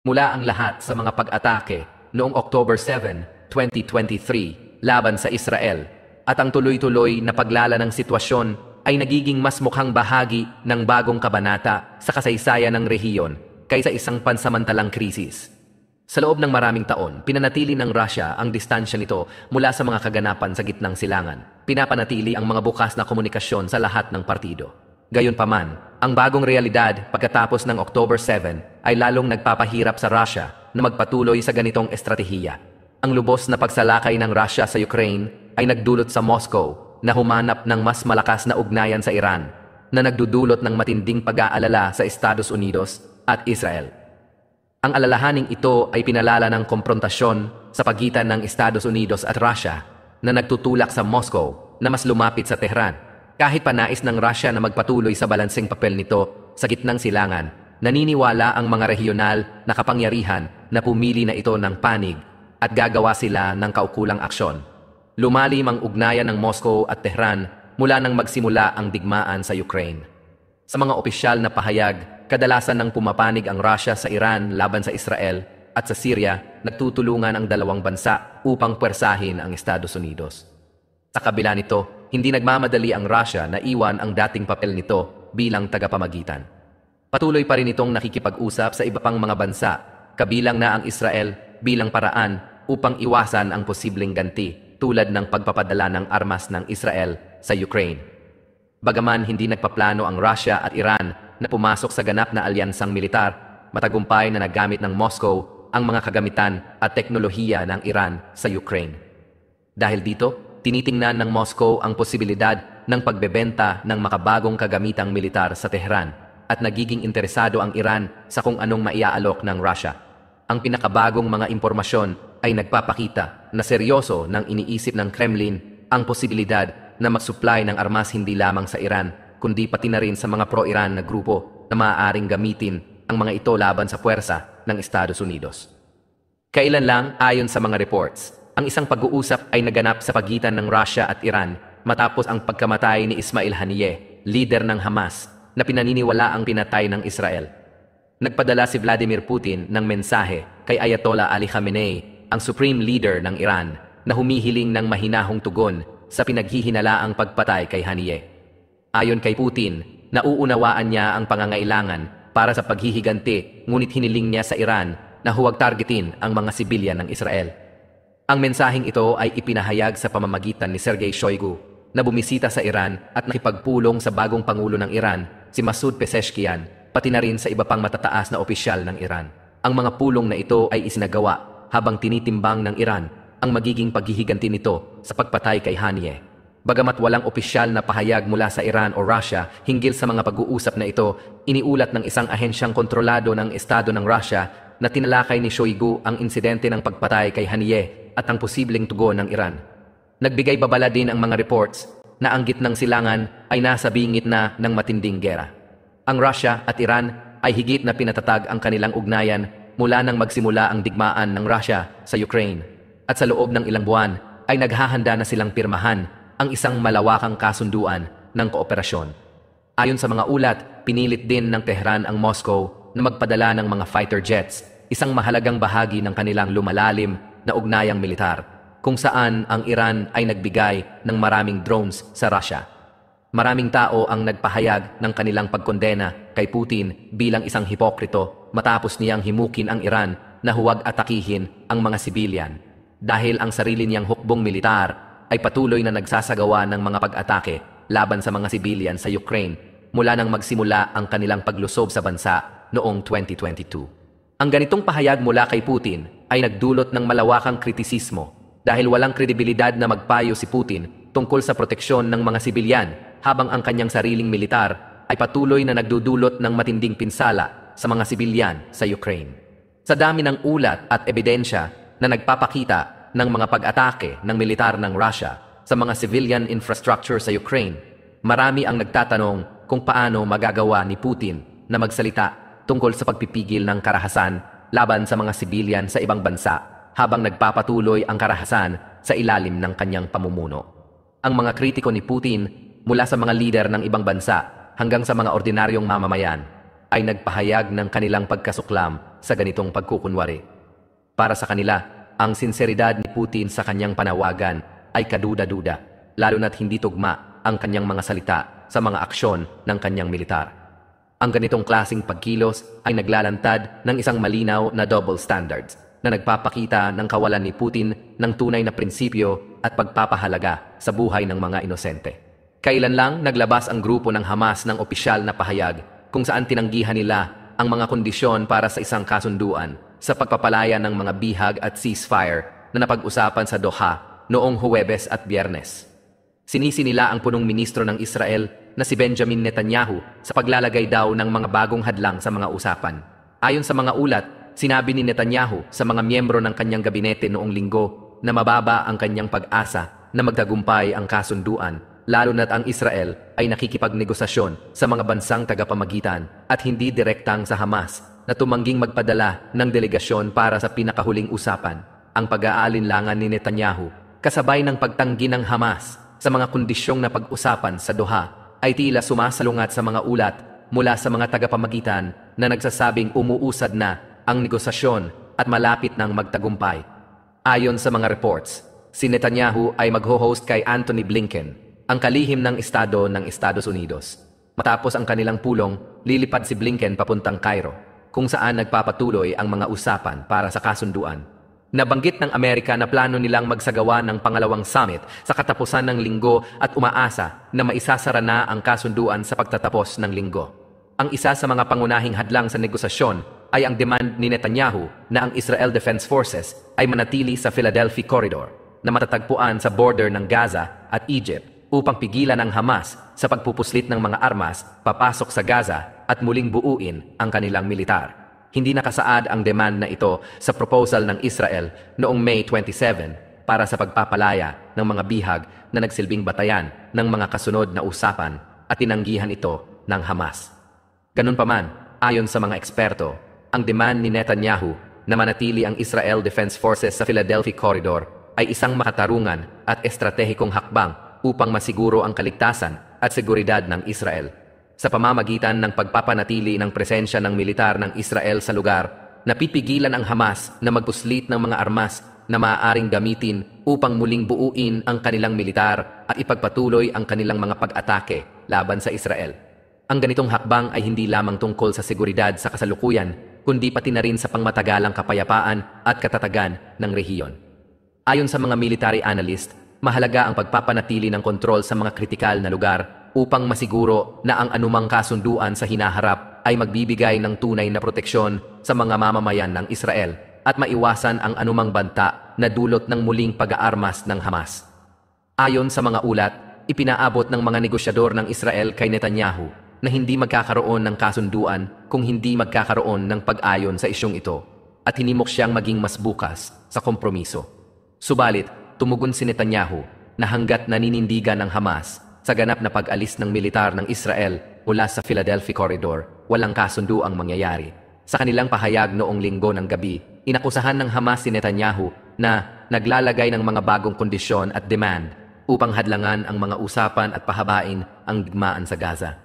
mula ang lahat sa mga pag-atake noong October 7, 2023 laban sa Israel at ang tuloy-tuloy na paglala ng sitwasyon ay nagiging mas mukhang bahagi ng bagong kabanata sa kasaysayan ng rehiyon kaysa isang pansamantalang krisis. Sa loob ng maraming taon, pinanatili ng Russia ang distansya nito mula sa mga kaganapan sa gitnang silangan. Pinapanatili ang mga bukas na komunikasyon sa lahat ng partido. Gayunpaman, ang bagong realidad pagkatapos ng October 7 ay lalong nagpapahirap sa Russia na magpatuloy sa ganitong estratehiya. Ang lubos na pagsalakay ng Russia sa Ukraine ay nagdulot sa Moscow na humanap ng mas malakas na ugnayan sa Iran na nagdudulot ng matinding pag-aalala sa Estados Unidos at Israel. Ang alalahaning ito ay pinalala ng komprontasyon sa pagitan ng Estados Unidos at Russia na nagtutulak sa Moscow na mas lumapit sa Tehran. Kahit panais ng Russia na magpatuloy sa balanseng papel nito sa gitnang silangan, naniniwala ang mga rehiyonal na kapangyarihan na pumili na ito ng panig at gagawa sila ng kaukulang aksyon. Lumalim ang ugnayan ng Moscow at Tehran mula nang magsimula ang digmaan sa Ukraine. Sa mga opisyal na pahayag, kadalasan nang pumapanig ang Russia sa Iran laban sa Israel at sa Syria, nagtutulungan ang dalawang bansa upang pwersahin ang Estados Unidos. Sa kabila nito, hindi nagmamadali ang Russia na iwan ang dating papel nito bilang tagapamagitan. Patuloy pa rin itong nakikipag-usap sa iba pang mga bansa, kabilang na ang Israel bilang paraan upang iwasan ang posibleng ganti tulad ng pagpapadala ng armas ng Israel sa Ukraine. Bagaman hindi nagpaplano ang Russia at Iran na pumasok sa ganap na alyansang militar, matagumpay na nagamit ng Moscow ang mga kagamitan at teknolohiya ng Iran sa Ukraine. Dahil dito, tinitingnan ng Moscow ang posibilidad ng pagbebenta ng makabagong kagamitang militar sa Tehran at nagiging interesado ang Iran sa kung anong maiaalok ng Russia. Ang pinakabagong mga impormasyon ay nagpapakita na seryoso ng iniisip ng Kremlin ang posibilidad na magsupply ng armas hindi lamang sa Iran kundi pati na rin sa mga pro-Iran na grupo na maaaring gamitin ang mga ito laban sa puwersa ng Estados Unidos. Kailan lang ayon sa mga reports, ang isang pag-uusap ay naganap sa pagitan ng Russia at Iran matapos ang pagkamatay ni Ismail Haniyeh, leader ng Hamas, na pinaniniwala ang pinatay ng Israel. Nagpadala si Vladimir Putin ng mensahe kay Ayatollah Ali Khamenei, ang supreme leader ng Iran, na humihiling ng mahinahong tugon sa pinaghihinalaang pagpatay kay Haniyeh. Ayon kay Putin, nauunawaan niya ang pangangailangan para sa paghihiganti ngunit hiniling niya sa Iran na huwag targetin ang mga sibilyan ng Israel. Ang mensaheng ito ay ipinahayag sa pamamagitan ni Sergei Shoigu na bumisita sa Iran at nakipagpulong sa bagong pangulo ng Iran, si Masoud Pezeshkian, pati na rin sa iba pang matataas na opisyal ng Iran. Ang mga pulong na ito ay isinagawa habang tinitimbang ng Iran ang magiging paghihiganti nito sa pagpatay kay Haniyeh. Bagamat walang opisyal na pahayag mula sa Iran o Russia hinggil sa mga pag-uusap na ito, iniulat ng isang ahensyang kontrolado ng Estado ng Russia na tinalakay ni Shoigu ang insidente ng pagpatay kay Haniyeh at ang posibleng tugon ng Iran. Nagbigay babala din ang mga reports na ang gitnang silangan ay nasa bingit na ng matinding gera. Ang Russia at Iran ay higit na pinatatag ang kanilang ugnayan mula nang magsimula ang digmaan ng Russia sa Ukraine. At sa loob ng ilang buwan ay naghahanda na silang pirmahan ang isang malawakang kasunduan ng kooperasyon. Ayon sa mga ulat, pinilit din ng Tehran ang Moscow na magpadala ng mga fighter jets, isang mahalagang bahagi ng kanilang lumalalim na ugnayang militar, kung saan ang Iran ay nagbigay ng maraming drones sa Russia. Maraming tao ang nagpahayag ng kanilang pagkondena kay Putin bilang isang hipokrito matapos niyang himukin ang Iran na huwag atakihin ang mga sibilyan dahil ang sarili niyang hukbong militar ay patuloy na nagsasagawa ng mga pag-atake laban sa mga sibilyan sa Ukraine mula nang magsimula ang kanilang paglusob sa bansa noong 2022. Ang ganitong pahayag mula kay Putin ay nagdulot ng malawakang kritisismo dahil walang kredibilidad na magpayo si Putin tungkol sa proteksyon ng mga sibilyan habang ang kanyang sariling militar ay patuloy na nagdudulot ng matinding pinsala sa mga sibilyan sa Ukraine. Sa dami ng ulat at ebidensya na nagpapakita ng mga pag-atake ng militar ng Russia sa mga civilian infrastructure sa Ukraine, marami ang nagtatanong kung paano magagawa ni Putin na magsalita tungkol sa pagpipigil ng karahasan laban sa mga sibilyan sa ibang bansa habang nagpapatuloy ang karahasan sa ilalim ng kanyang pamumuno. Ang mga kritiko ni Putin mula sa mga lider ng ibang bansa hanggang sa mga ordinaryong mamamayan ay nagpahayag ng kanilang pagkasuklam sa ganitong pagkukunwari. Para sa kanila, ang sinseridad ni Putin sa kanyang panawagan ay kaduda-duda, lalo na't hindi tugma ang kanyang mga salita sa mga aksyon ng kanyang militar. Ang ganitong klasing pagkilos ay naglalantad ng isang malinaw na double standards na nagpapakita ng kawalan ni Putin ng tunay na prinsipyo at pagpapahalaga sa buhay ng mga inosente. Kailan lang naglabas ang grupo ng Hamas ng opisyal na pahayag kung saan tinanggihan nila ang mga kondisyon para sa isang kasunduan sa pagpapalaya ng mga bihag at ceasefire na napag-usapan sa Doha noong Huwebes at Biyernes. Sinisi nila ang punong ministro ng Israel na si Benjamin Netanyahu sa paglalagay daw ng mga bagong hadlang sa mga usapan. Ayon sa mga ulat, sinabi ni Netanyahu sa mga miyembro ng kanyang gabinete noong linggo na mababa ang kanyang pag-asa na magtagumpay ang kasunduan lalo na't ang Israel ay nakikipagnegosasyon sa mga bansang tagapamagitan at hindi direktang sa Hamas na tumangging magpadala ng delegasyon para sa pinakahuling usapan, ang pag-aalinlangan ni Netanyahu kasabay ng pagtanggi ng Hamas sa mga kondisyong na pag-usapan sa Doha ay tila sumasalungat sa mga ulat mula sa mga tagapamagitan na nagsasabing umuusad na ang negosasyon at malapit ng magtagumpay. Ayon sa mga reports, si Netanyahu ay magho-host kay Anthony Blinken, ang kalihim ng Estado ng Estados Unidos. Matapos ang kanilang pulong, lilipad si Blinken papuntang Cairo, kung saan nagpapatuloy ang mga usapan para sa kasunduan Nabanggit ng Amerika na plano nilang magsagawa ng pangalawang summit sa katapusan ng linggo at umaasa na maisasara na ang kasunduan sa pagtatapos ng linggo. Ang isa sa mga pangunahing hadlang sa negosasyon ay ang demand ni Netanyahu na ang Israel Defense Forces ay manatili sa Philadelphia Corridor na matatagpuan sa border ng Gaza at Egypt upang pigilan ang Hamas sa pagpupuslit ng mga armas papasok sa Gaza at muling buuin ang kanilang militar hindi nakasaad ang demand na ito sa proposal ng Israel noong May 27 para sa pagpapalaya ng mga bihag na nagsilbing batayan ng mga kasunod na usapan at tinanggihan ito ng Hamas. Ganun paman, ayon sa mga eksperto, ang demand ni Netanyahu na manatili ang Israel Defense Forces sa Philadelphia Corridor ay isang makatarungan at estratehikong hakbang upang masiguro ang kaligtasan at seguridad ng Israel sa pamamagitan ng pagpapanatili ng presensya ng militar ng Israel sa lugar, napipigilan ang Hamas na magpuslit ng mga armas na maaaring gamitin upang muling buuin ang kanilang militar at ipagpatuloy ang kanilang mga pag-atake laban sa Israel. Ang ganitong hakbang ay hindi lamang tungkol sa seguridad sa kasalukuyan, kundi pati na rin sa pangmatagalang kapayapaan at katatagan ng rehiyon. Ayon sa mga military analyst, mahalaga ang pagpapanatili ng kontrol sa mga kritikal na lugar upang masiguro na ang anumang kasunduan sa hinaharap ay magbibigay ng tunay na proteksyon sa mga mamamayan ng Israel at maiwasan ang anumang banta na dulot ng muling pag-aarmas ng Hamas. Ayon sa mga ulat, ipinaabot ng mga negosyador ng Israel kay Netanyahu na hindi magkakaroon ng kasunduan kung hindi magkakaroon ng pag-ayon sa isyong ito at hinimok siyang maging mas bukas sa kompromiso. Subalit, tumugon si Netanyahu na hanggat naninindigan ng Hamas sa ganap na pag-alis ng militar ng Israel mula sa Philadelphia Corridor, walang kasundo ang mangyayari. Sa kanilang pahayag noong linggo ng gabi, inakusahan ng Hamas si Netanyahu na naglalagay ng mga bagong kondisyon at demand upang hadlangan ang mga usapan at pahabain ang digmaan sa Gaza.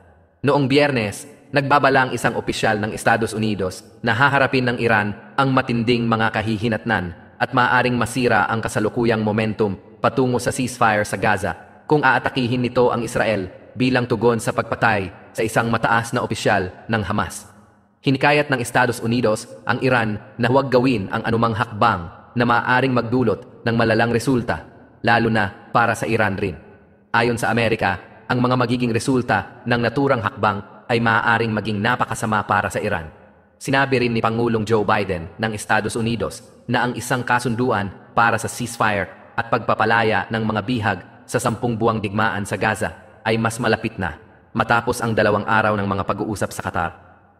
Noong biyernes, nagbabala ang isang opisyal ng Estados Unidos na haharapin ng Iran ang matinding mga kahihinatnan at maaaring masira ang kasalukuyang momentum patungo sa ceasefire sa Gaza kung aatakihin nito ang Israel bilang tugon sa pagpatay sa isang mataas na opisyal ng Hamas. Hinikayat ng Estados Unidos ang Iran na huwag gawin ang anumang hakbang na maaaring magdulot ng malalang resulta, lalo na para sa Iran rin. Ayon sa Amerika, ang mga magiging resulta ng naturang hakbang ay maaaring maging napakasama para sa Iran. Sinabi rin ni Pangulong Joe Biden ng Estados Unidos na ang isang kasunduan para sa ceasefire at pagpapalaya ng mga bihag sa sampung buwang digmaan sa Gaza ay mas malapit na matapos ang dalawang araw ng mga pag-uusap sa Qatar.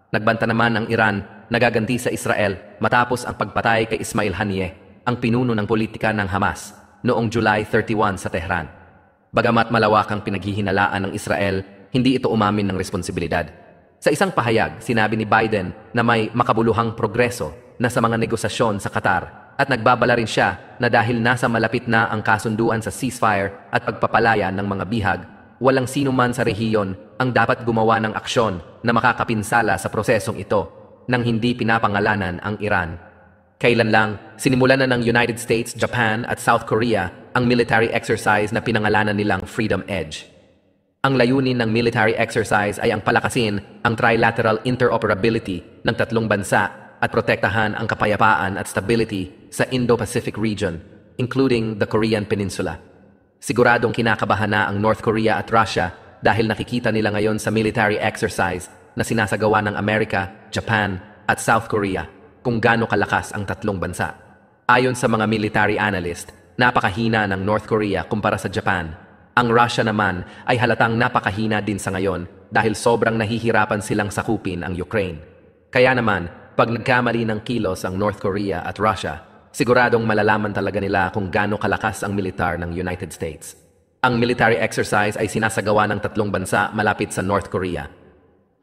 Nagbanta naman ang Iran nagaganti sa Israel matapos ang pagpatay kay Ismail Haniyeh, ang pinuno ng politika ng Hamas, noong July 31 sa Tehran. Bagamat malawak ang pinaghihinalaan ng Israel, hindi ito umamin ng responsibilidad. Sa isang pahayag, sinabi ni Biden na may makabuluhang progreso na sa mga negosasyon sa Qatar at nagbabala rin siya na dahil nasa malapit na ang kasunduan sa ceasefire at pagpapalaya ng mga bihag, walang sino man sa rehiyon ang dapat gumawa ng aksyon na makakapinsala sa prosesong ito nang hindi pinapangalanan ang Iran. Kailan lang, sinimulan na ng United States, Japan at South Korea ang military exercise na pinangalanan nilang Freedom Edge. Ang layunin ng military exercise ay ang palakasin ang trilateral interoperability ng tatlong bansa at protektahan ang kapayapaan at stability sa Indo-Pacific region, including the Korean Peninsula. Siguradong kinakabahan na ang North Korea at Russia dahil nakikita nila ngayon sa military exercise na sinasagawa ng Amerika, Japan at South Korea kung gaano kalakas ang tatlong bansa. Ayon sa mga military analyst, napakahina ng North Korea kumpara sa Japan. Ang Russia naman ay halatang napakahina din sa ngayon dahil sobrang nahihirapan silang sakupin ang Ukraine. Kaya naman, pag nagkamali ng kilos ang North Korea at Russia, siguradong malalaman talaga nila kung gaano kalakas ang militar ng United States. Ang military exercise ay sinasagawa ng tatlong bansa malapit sa North Korea.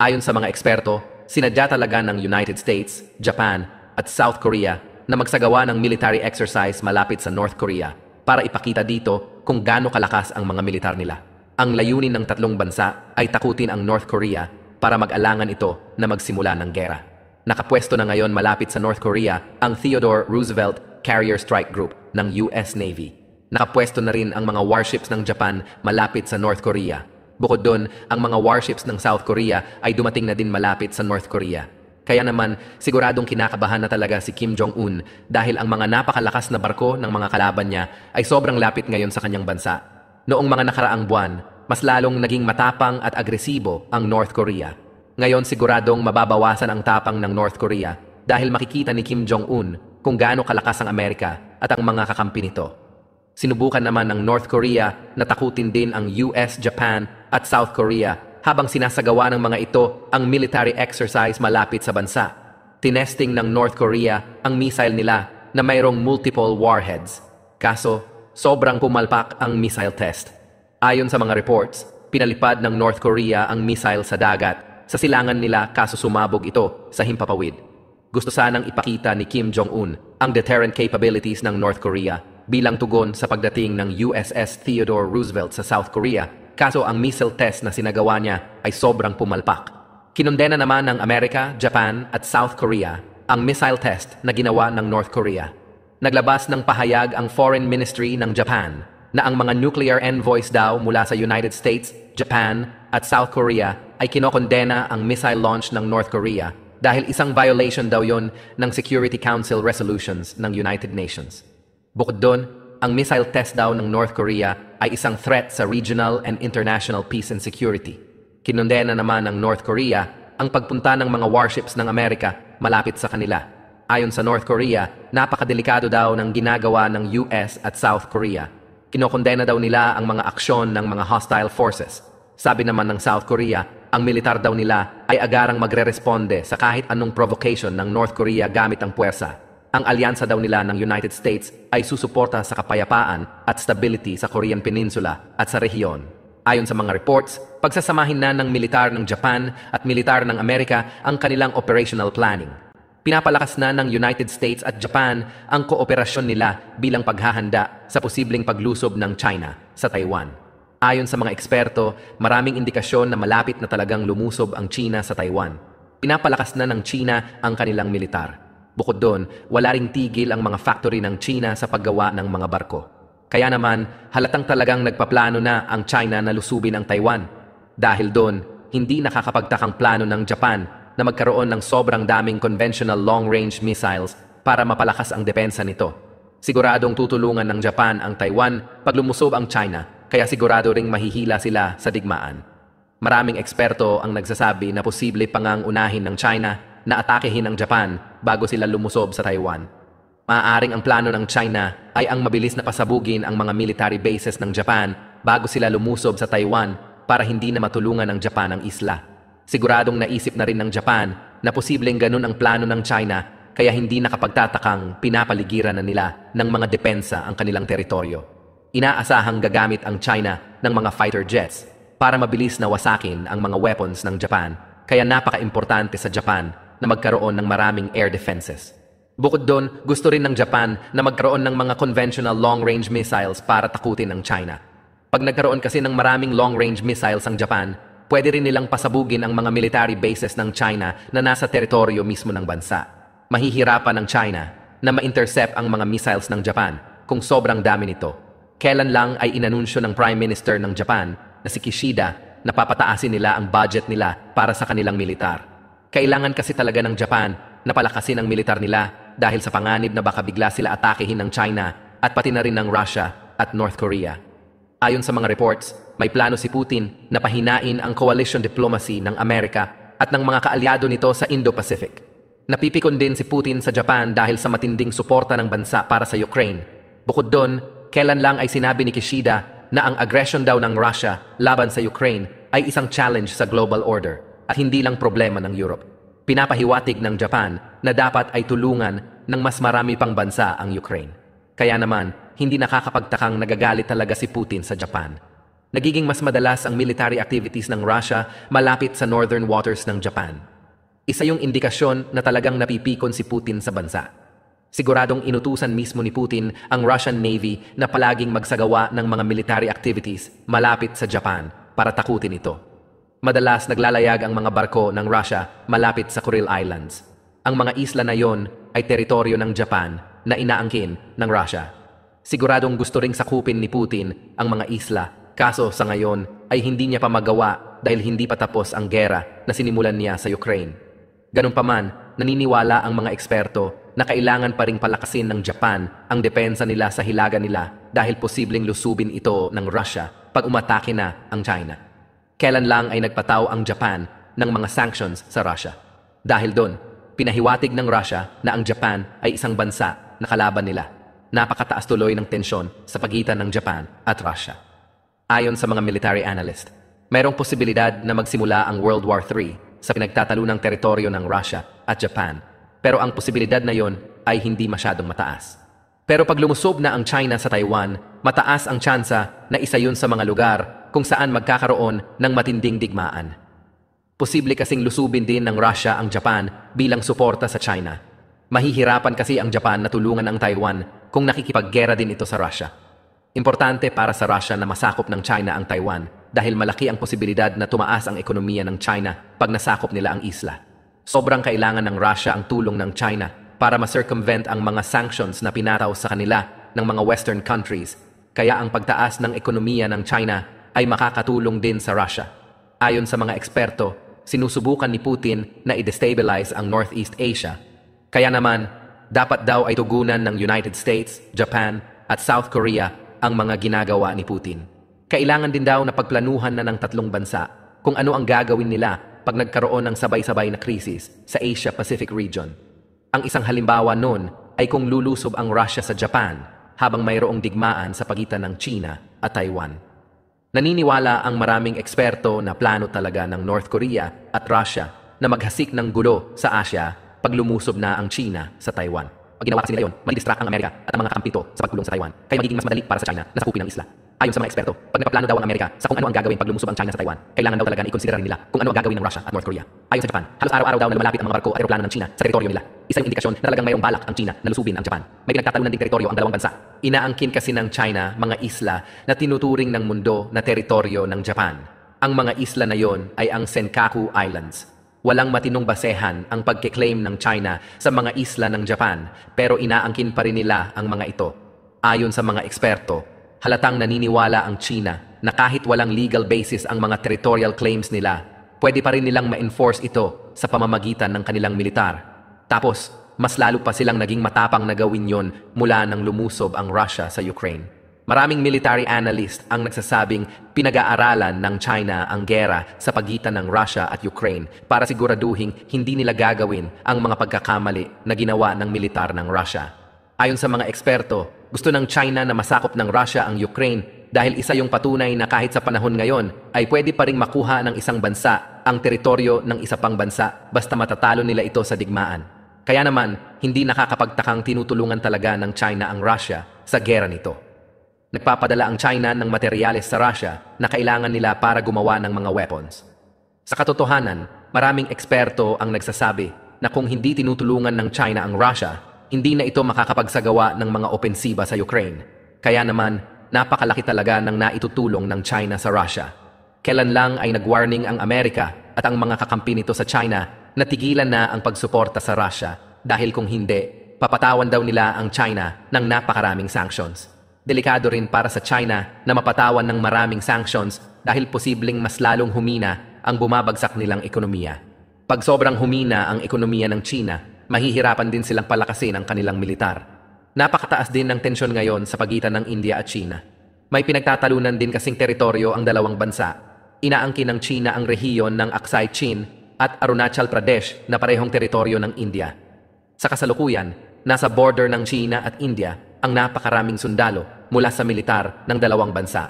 Ayon sa mga eksperto, sinadya talaga ng United States, Japan, at South Korea na magsagawa ng military exercise malapit sa North Korea para ipakita dito kung gaano kalakas ang mga militar nila. Ang layunin ng tatlong bansa ay takutin ang North Korea para mag-alangan ito na magsimula ng gera. Nakapwesto na ngayon malapit sa North Korea ang Theodore Roosevelt Carrier Strike Group ng US Navy. Nakapwesto na rin ang mga warships ng Japan malapit sa North Korea. Bukod doon, ang mga warships ng South Korea ay dumating na din malapit sa North Korea. Kaya naman, siguradong kinakabahan na talaga si Kim Jong-un dahil ang mga napakalakas na barko ng mga kalaban niya ay sobrang lapit ngayon sa kanyang bansa. Noong mga nakaraang buwan, mas lalong naging matapang at agresibo ang North Korea. Ngayon siguradong mababawasan ang tapang ng North Korea dahil makikita ni Kim Jong-un kung gaano kalakas ang Amerika at ang mga kakampi nito. Sinubukan naman ng North Korea na takutin din ang US, Japan at South Korea habang sinasagawa ng mga ito ang military exercise malapit sa bansa. Tinesting ng North Korea ang missile nila na mayroong multiple warheads. Kaso, sobrang pumalpak ang missile test. Ayon sa mga reports, pinalipad ng North Korea ang missile sa dagat sa silangan nila kaso sumabog ito sa himpapawid. Gusto sanang ipakita ni Kim Jong-un ang deterrent capabilities ng North Korea bilang tugon sa pagdating ng USS Theodore Roosevelt sa South Korea kaso ang missile test na sinagawa niya ay sobrang pumalpak. Kinundena naman ng Amerika, Japan at South Korea ang missile test na ginawa ng North Korea. Naglabas ng pahayag ang Foreign Ministry ng Japan na ang mga nuclear envoys daw mula sa United States, Japan at South Korea ay kinokondena ang missile launch ng North Korea dahil isang violation daw yon ng Security Council resolutions ng United Nations. Bukod doon, ang missile test daw ng North Korea ay isang threat sa regional and international peace and security. Kinondena naman ng North Korea ang pagpunta ng mga warships ng Amerika malapit sa kanila. Ayon sa North Korea, napakadelikado daw ng ginagawa ng US at South Korea. Kinokondena daw nila ang mga aksyon ng mga hostile forces. Sabi naman ng South Korea, ang militar daw nila ay agarang magre-responde sa kahit anong provocation ng North Korea gamit ang puwersa. Ang alyansa daw nila ng United States ay susuporta sa kapayapaan at stability sa Korean Peninsula at sa rehiyon. Ayon sa mga reports, pagsasamahin na ng militar ng Japan at militar ng Amerika ang kanilang operational planning. Pinapalakas na ng United States at Japan ang kooperasyon nila bilang paghahanda sa posibleng paglusob ng China sa Taiwan. Ayon sa mga eksperto, maraming indikasyon na malapit na talagang lumusob ang China sa Taiwan. Pinapalakas na ng China ang kanilang militar. Bukod doon, wala ring tigil ang mga factory ng China sa paggawa ng mga barko. Kaya naman, halatang talagang nagpaplano na ang China na lusubin ang Taiwan. Dahil doon, hindi nakakapagtakang plano ng Japan na magkaroon ng sobrang daming conventional long-range missiles para mapalakas ang depensa nito. Siguradong tutulungan ng Japan ang Taiwan pag lumusob ang China kaya sigurado ring mahihila sila sa digmaan. Maraming eksperto ang nagsasabi na posible pangang unahin ng China na atakehin ang Japan bago sila lumusob sa Taiwan. Maaaring ang plano ng China ay ang mabilis na pasabugin ang mga military bases ng Japan bago sila lumusob sa Taiwan para hindi na matulungan ng Japan ang isla. Siguradong naisip na rin ng Japan na posibleng ganun ang plano ng China kaya hindi nakapagtatakang pinapaligiran na nila ng mga depensa ang kanilang teritoryo. Inaasahang gagamit ang China ng mga fighter jets para mabilis na wasakin ang mga weapons ng Japan, kaya napaka-importante sa Japan na magkaroon ng maraming air defenses. Bukod doon, gusto rin ng Japan na magkaroon ng mga conventional long-range missiles para takutin ang China. Pag nagkaroon kasi ng maraming long-range missiles ang Japan, pwede rin nilang pasabugin ang mga military bases ng China na nasa teritoryo mismo ng bansa. Mahihirapan ng China na ma-intercept ang mga missiles ng Japan kung sobrang dami nito kailan lang ay inanunsyo ng Prime Minister ng Japan na si Kishida na papataasin nila ang budget nila para sa kanilang militar. Kailangan kasi talaga ng Japan na palakasin ang militar nila dahil sa panganib na baka bigla sila atakehin ng China at pati na rin ng Russia at North Korea. Ayon sa mga reports, may plano si Putin na pahinain ang coalition diplomacy ng Amerika at ng mga kaalyado nito sa Indo-Pacific. Napipikon din si Putin sa Japan dahil sa matinding suporta ng bansa para sa Ukraine. Bukod doon, kailan lang ay sinabi ni Kishida na ang aggression daw ng Russia laban sa Ukraine ay isang challenge sa global order at hindi lang problema ng Europe. Pinapahiwatig ng Japan na dapat ay tulungan ng mas marami pang bansa ang Ukraine. Kaya naman, hindi nakakapagtakang nagagalit talaga si Putin sa Japan. Nagiging mas madalas ang military activities ng Russia malapit sa northern waters ng Japan. Isa yung indikasyon na talagang napipikon si Putin sa bansa. Siguradong inutusan mismo ni Putin ang Russian Navy na palaging magsagawa ng mga military activities malapit sa Japan para takutin ito. Madalas naglalayag ang mga barko ng Russia malapit sa Kuril Islands. Ang mga isla na yon ay teritoryo ng Japan na inaangkin ng Russia. Siguradong gusto ring sakupin ni Putin ang mga isla kaso sa ngayon ay hindi niya pa magawa dahil hindi pa tapos ang gera na sinimulan niya sa Ukraine. Ganun pa naniniwala ang mga eksperto na kailangan pa ring palakasin ng Japan ang depensa nila sa hilaga nila dahil posibleng lusubin ito ng Russia pag umatake na ang China. Kailan lang ay nagpataw ang Japan ng mga sanctions sa Russia. Dahil doon, pinahiwatig ng Russia na ang Japan ay isang bansa na kalaban nila. Napakataas tuloy ng tensyon sa pagitan ng Japan at Russia. Ayon sa mga military analyst, mayroong posibilidad na magsimula ang World War III sa pinagtatalunang teritoryo ng Russia at Japan pero ang posibilidad na yon ay hindi masyadong mataas. Pero pag lumusob na ang China sa Taiwan, mataas ang tsansa na isa yun sa mga lugar kung saan magkakaroon ng matinding digmaan. Posible kasing lusubin din ng Russia ang Japan bilang suporta sa China. Mahihirapan kasi ang Japan na tulungan ang Taiwan kung nakikipaggera din ito sa Russia. Importante para sa Russia na masakop ng China ang Taiwan dahil malaki ang posibilidad na tumaas ang ekonomiya ng China pag nasakop nila ang isla sobrang kailangan ng Russia ang tulong ng China para ma-circumvent ang mga sanctions na pinataw sa kanila ng mga Western countries, kaya ang pagtaas ng ekonomiya ng China ay makakatulong din sa Russia. Ayon sa mga eksperto, sinusubukan ni Putin na i-destabilize ang Northeast Asia. Kaya naman, dapat daw ay tugunan ng United States, Japan at South Korea ang mga ginagawa ni Putin. Kailangan din daw na pagplanuhan na ng tatlong bansa kung ano ang gagawin nila pag nagkaroon ng sabay-sabay na krisis sa Asia-Pacific region. Ang isang halimbawa noon ay kung lulusob ang Russia sa Japan habang mayroong digmaan sa pagitan ng China at Taiwan. Naniniwala ang maraming eksperto na plano talaga ng North Korea at Russia na maghasik ng gulo sa Asia pag lumusob na ang China sa Taiwan. Pag ginawa kasi nila yun, ang Amerika at ang mga kampito sa pagkulong sa Taiwan, kaya magiging mas madali para sa China na sakupin ang isla. Ayon sa mga eksperto, pag nagpaplano daw ang Amerika sa kung ano ang gagawin pag lumusob ang China sa Taiwan, kailangan daw talaga na ikonsidera nila kung ano ang gagawin ng Russia at North Korea. Ayon sa Japan, halos araw-araw daw na lumalapit ang mga barko at eroplano ng China sa teritoryo nila. Isang indikasyon na talagang mayroong balak ang China na lusubin ang Japan. May pinagtatalunan ding teritoryo ang dalawang bansa. Inaangkin kasi ng China mga isla na tinuturing ng mundo na teritoryo ng Japan. Ang mga isla na yon ay ang Senkaku Islands. Walang matinong basehan ang pagkiklaim ng China sa mga isla ng Japan, pero inaangkin pa rin nila ang mga ito. Ayon sa mga eksperto, halatang naniniwala ang China na kahit walang legal basis ang mga territorial claims nila, pwede pa rin nilang ma-enforce ito sa pamamagitan ng kanilang militar. Tapos, mas lalo pa silang naging matapang na gawin yon mula nang lumusob ang Russia sa Ukraine. Maraming military analyst ang nagsasabing pinag-aaralan ng China ang gera sa pagitan ng Russia at Ukraine para siguraduhing hindi nila gagawin ang mga pagkakamali na ginawa ng militar ng Russia. Ayon sa mga eksperto, gusto ng China na masakop ng Russia ang Ukraine dahil isa yung patunay na kahit sa panahon ngayon ay pwede pa ring makuha ng isang bansa ang teritoryo ng isa pang bansa basta matatalo nila ito sa digmaan. Kaya naman, hindi nakakapagtakang tinutulungan talaga ng China ang Russia sa gera nito. Nagpapadala ang China ng materyales sa Russia na kailangan nila para gumawa ng mga weapons. Sa katotohanan, maraming eksperto ang nagsasabi na kung hindi tinutulungan ng China ang Russia, hindi na ito makakapagsagawa ng mga opensiba sa Ukraine. Kaya naman, napakalaki talaga ng naitutulong ng China sa Russia. Kailan lang ay nagwarning ang Amerika at ang mga kakampi nito sa China na tigilan na ang pagsuporta sa Russia dahil kung hindi, papatawan daw nila ang China ng napakaraming sanctions. Delikado rin para sa China na mapatawan ng maraming sanctions dahil posibleng mas lalong humina ang bumabagsak nilang ekonomiya. Pag sobrang humina ang ekonomiya ng China, mahihirapan din silang palakasin ang kanilang militar. Napakataas din ng tensyon ngayon sa pagitan ng India at China. May pinagtatalunan din kasing teritoryo ang dalawang bansa. Inaangkin ng China ang rehiyon ng Aksai Chin at Arunachal Pradesh na parehong teritoryo ng India. Sa kasalukuyan, nasa border ng China at India ang napakaraming sundalo mula sa militar ng dalawang bansa.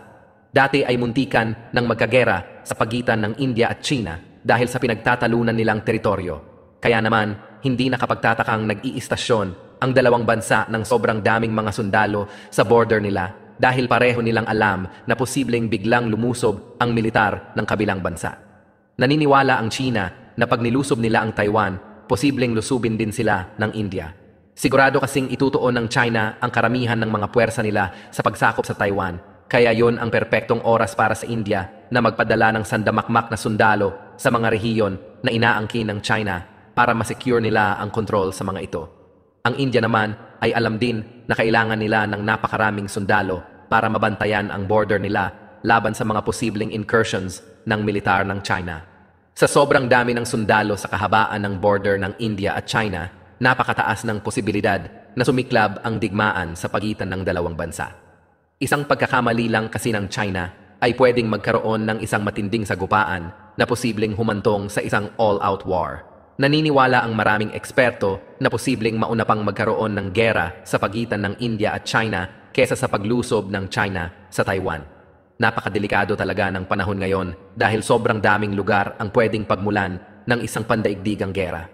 Dati ay muntikan ng magkagera sa pagitan ng India at China dahil sa pinagtatalunan nilang teritoryo. Kaya naman, hindi nakapagtatakang nag-iistasyon ang dalawang bansa ng sobrang daming mga sundalo sa border nila dahil pareho nilang alam na posibleng biglang lumusob ang militar ng kabilang bansa. Naniniwala ang China na pag nilusob nila ang Taiwan, posibleng lusubin din sila ng India. Sigurado kasing itutuon ng China ang karamihan ng mga puwersa nila sa pagsakop sa Taiwan, kaya yon ang perpektong oras para sa India na magpadala ng sandamakmak na sundalo sa mga rehiyon na inaangkin ng China para masecure nila ang control sa mga ito. Ang India naman ay alam din na kailangan nila ng napakaraming sundalo para mabantayan ang border nila laban sa mga posibleng incursions ng militar ng China. Sa sobrang dami ng sundalo sa kahabaan ng border ng India at China, napakataas ng posibilidad na sumiklab ang digmaan sa pagitan ng dalawang bansa. Isang pagkakamali lang kasi ng China ay pwedeng magkaroon ng isang matinding sagupaan na posibleng humantong sa isang all-out war naniniwala ang maraming eksperto na posibleng mauna pang magkaroon ng gera sa pagitan ng India at China kesa sa paglusob ng China sa Taiwan. Napakadelikado talaga ng panahon ngayon dahil sobrang daming lugar ang pwedeng pagmulan ng isang pandaigdigang gera.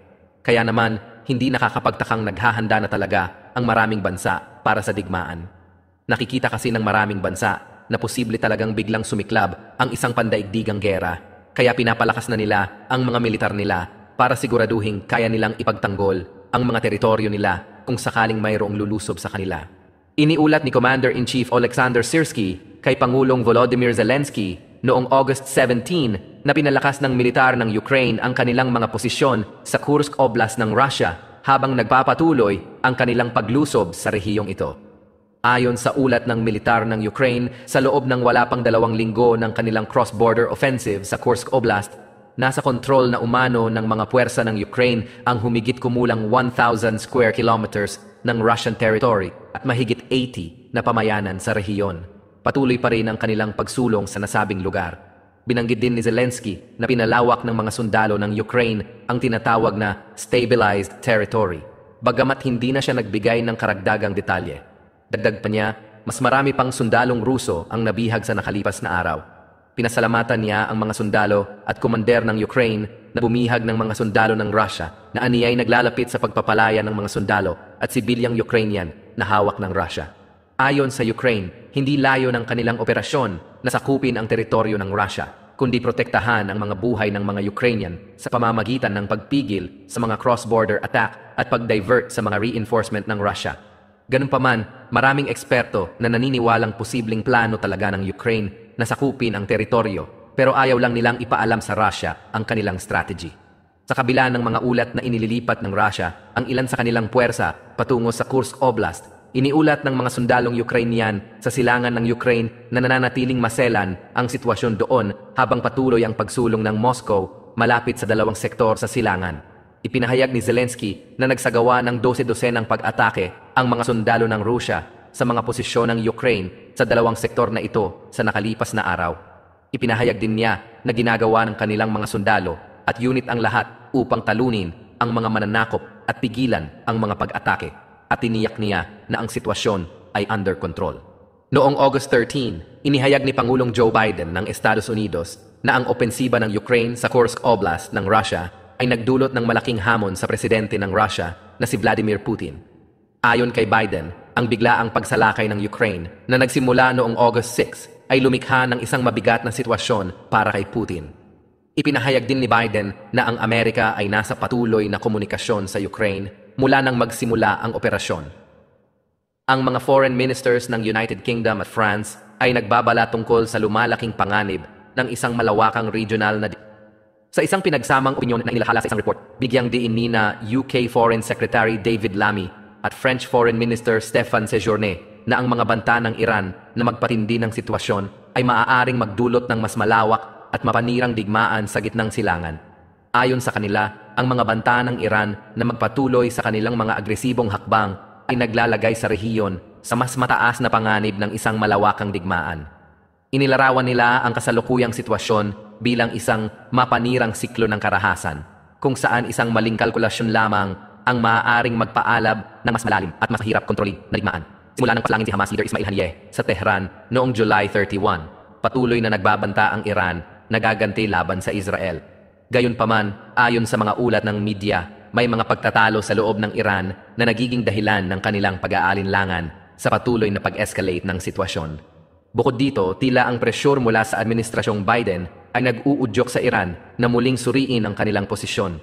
Kaya naman, hindi nakakapagtakang naghahanda na talaga ang maraming bansa para sa digmaan. Nakikita kasi ng maraming bansa na posible talagang biglang sumiklab ang isang pandaigdigang gera kaya pinapalakas na nila ang mga militar nila para siguraduhin kaya nilang ipagtanggol ang mga teritoryo nila kung sakaling mayroong lulusob sa kanila. Iniulat ni Commander-in-Chief Alexander Sirski kay Pangulong Volodymyr Zelensky noong August 17 na pinalakas ng militar ng Ukraine ang kanilang mga posisyon sa Kursk Oblast ng Russia habang nagpapatuloy ang kanilang paglusob sa rehiyong ito. Ayon sa ulat ng militar ng Ukraine, sa loob ng wala pang dalawang linggo ng kanilang cross-border offensive sa Kursk Oblast, nasa kontrol na umano ng mga puwersa ng Ukraine ang humigit kumulang 1,000 square kilometers ng Russian territory at mahigit 80 na pamayanan sa rehiyon. Patuloy pa rin ang kanilang pagsulong sa nasabing lugar. Binanggit din ni Zelensky na pinalawak ng mga sundalo ng Ukraine ang tinatawag na stabilized territory. Bagamat hindi na siya nagbigay ng karagdagang detalye. Dagdag pa niya, mas marami pang sundalong Ruso ang nabihag sa nakalipas na araw Pinasalamatan niya ang mga sundalo at kumander ng Ukraine na bumihag ng mga sundalo ng Russia na aniyay naglalapit sa pagpapalaya ng mga sundalo at sibilyang Ukrainian na hawak ng Russia. Ayon sa Ukraine, hindi layo ng kanilang operasyon na sakupin ang teritoryo ng Russia, kundi protektahan ang mga buhay ng mga Ukrainian sa pamamagitan ng pagpigil sa mga cross-border attack at pag-divert sa mga reinforcement ng Russia. Ganun pa man, maraming eksperto na naniniwalang posibleng plano talaga ng Ukraine na ang teritoryo pero ayaw lang nilang ipaalam sa Russia ang kanilang strategy. Sa kabila ng mga ulat na inililipat ng Russia, ang ilan sa kanilang puwersa patungo sa Kursk Oblast, iniulat ng mga sundalong Ukrainian sa silangan ng Ukraine na nananatiling maselan ang sitwasyon doon habang patuloy ang pagsulong ng Moscow malapit sa dalawang sektor sa silangan. Ipinahayag ni Zelensky na nagsagawa ng 12 dosenang pag-atake ang mga sundalo ng Russia sa mga posisyon ng Ukraine sa dalawang sektor na ito sa nakalipas na araw. Ipinahayag din niya na ginagawa ng kanilang mga sundalo at unit ang lahat upang talunin ang mga mananakop at pigilan ang mga pag-atake at tiniyak niya na ang sitwasyon ay under control. Noong August 13, inihayag ni Pangulong Joe Biden ng Estados Unidos na ang opensiba ng Ukraine sa Kursk Oblast ng Russia ay nagdulot ng malaking hamon sa presidente ng Russia na si Vladimir Putin. Ayon kay Biden, ang biglaang pagsalakay ng Ukraine na nagsimula noong August 6 ay lumikha ng isang mabigat na sitwasyon para kay Putin. Ipinahayag din ni Biden na ang Amerika ay nasa patuloy na komunikasyon sa Ukraine mula nang magsimula ang operasyon. Ang mga foreign ministers ng United Kingdom at France ay nagbabala tungkol sa lumalaking panganib ng isang malawakang regional na sa isang pinagsamang opinyon na nilahala sa isang report, bigyang diin ni na UK Foreign Secretary David Lammy at French Foreign Minister Stéphane Séjourné na ang mga banta ng Iran na magpatindi ng sitwasyon ay maaaring magdulot ng mas malawak at mapanirang digmaan sa gitnang silangan. Ayon sa kanila, ang mga banta ng Iran na magpatuloy sa kanilang mga agresibong hakbang ay naglalagay sa rehiyon sa mas mataas na panganib ng isang malawakang digmaan. Inilarawan nila ang kasalukuyang sitwasyon bilang isang mapanirang siklo ng karahasan, kung saan isang maling kalkulasyon lamang ang maaaring magpaalab ng mas malalim at mas mahirap kontrolin na digmaan. Simula ng paslangin si Hamas leader Ismail Haniyeh sa Tehran noong July 31, patuloy na nagbabanta ang Iran na gaganti laban sa Israel. Gayunpaman, ayon sa mga ulat ng media, may mga pagtatalo sa loob ng Iran na nagiging dahilan ng kanilang pag-aalinlangan sa patuloy na pag-escalate ng sitwasyon. Bukod dito, tila ang presyur mula sa administrasyong Biden ay nag-uudyok sa Iran na muling suriin ang kanilang posisyon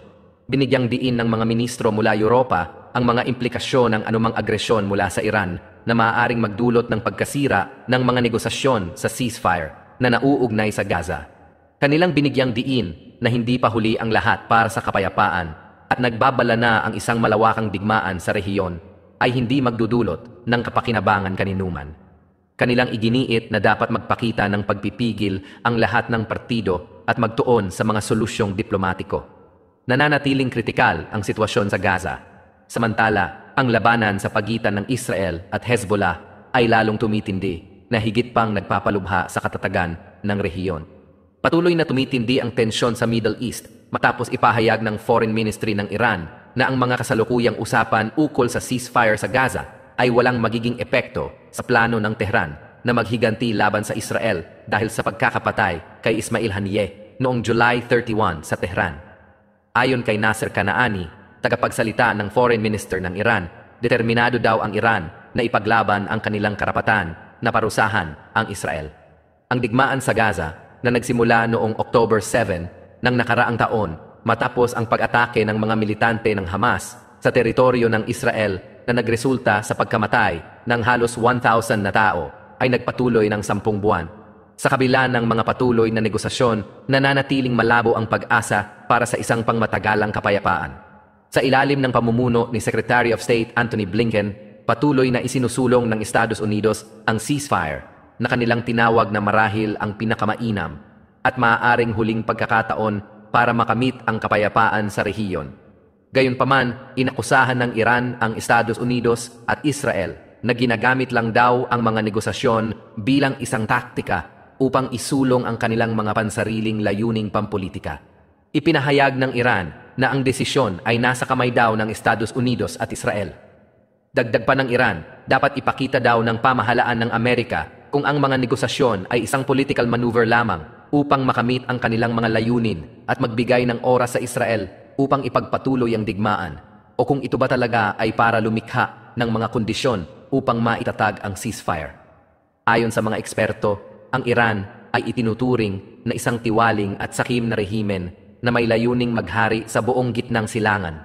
binigyang diin ng mga ministro mula Europa ang mga implikasyon ng anumang agresyon mula sa Iran na maaaring magdulot ng pagkasira ng mga negosasyon sa ceasefire na nauugnay sa Gaza. Kanilang binigyang diin na hindi pa huli ang lahat para sa kapayapaan at nagbabala na ang isang malawakang digmaan sa rehiyon ay hindi magdudulot ng kapakinabangan kaninuman. Kanilang iginiit na dapat magpakita ng pagpipigil ang lahat ng partido at magtuon sa mga solusyong diplomatiko nananatiling kritikal ang sitwasyon sa Gaza. Samantala, ang labanan sa pagitan ng Israel at Hezbollah ay lalong tumitindi na higit pang nagpapalubha sa katatagan ng rehiyon. Patuloy na tumitindi ang tensyon sa Middle East matapos ipahayag ng Foreign Ministry ng Iran na ang mga kasalukuyang usapan ukol sa ceasefire sa Gaza ay walang magiging epekto sa plano ng Tehran na maghiganti laban sa Israel dahil sa pagkakapatay kay Ismail Haniyeh noong July 31 sa Tehran. Ayon kay Nasser Kanaani, tagapagsalita ng Foreign Minister ng Iran, determinado daw ang Iran na ipaglaban ang kanilang karapatan na parusahan ang Israel. Ang digmaan sa Gaza na nagsimula noong October 7 ng nakaraang taon matapos ang pag-atake ng mga militante ng Hamas sa teritoryo ng Israel na nagresulta sa pagkamatay ng halos 1,000 na tao ay nagpatuloy ng sampung buwan sa kabila ng mga patuloy na negosasyon, nananatiling malabo ang pag-asa para sa isang pangmatagalang kapayapaan. Sa ilalim ng pamumuno ni Secretary of State Anthony Blinken, patuloy na isinusulong ng Estados Unidos ang ceasefire na kanilang tinawag na marahil ang pinakamainam at maaaring huling pagkakataon para makamit ang kapayapaan sa rehiyon. Gayunpaman, inakusahan ng Iran ang Estados Unidos at Israel na ginagamit lang daw ang mga negosasyon bilang isang taktika upang isulong ang kanilang mga pansariling layuning pampolitika. Ipinahayag ng Iran na ang desisyon ay nasa kamay daw ng Estados Unidos at Israel. Dagdag pa ng Iran, dapat ipakita daw ng pamahalaan ng Amerika kung ang mga negosasyon ay isang political maneuver lamang upang makamit ang kanilang mga layunin at magbigay ng oras sa Israel upang ipagpatuloy ang digmaan o kung ito ba talaga ay para lumikha ng mga kondisyon upang maitatag ang ceasefire. Ayon sa mga eksperto, ang Iran ay itinuturing na isang tiwaling at sakim na rehimen na may layuning maghari sa buong gitnang silangan.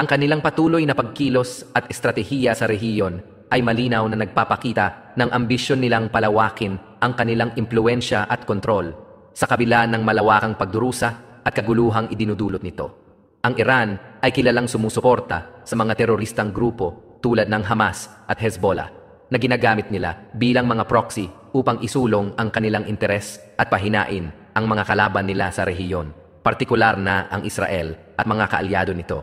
Ang kanilang patuloy na pagkilos at estratehiya sa rehiyon ay malinaw na nagpapakita ng ambisyon nilang palawakin ang kanilang impluensya at kontrol sa kabila ng malawakang pagdurusa at kaguluhang idinudulot nito. Ang Iran ay kilalang sumusuporta sa mga teroristang grupo tulad ng Hamas at Hezbollah na ginagamit nila bilang mga proxy upang isulong ang kanilang interes at pahinain ang mga kalaban nila sa rehiyon, partikular na ang Israel at mga kaalyado nito.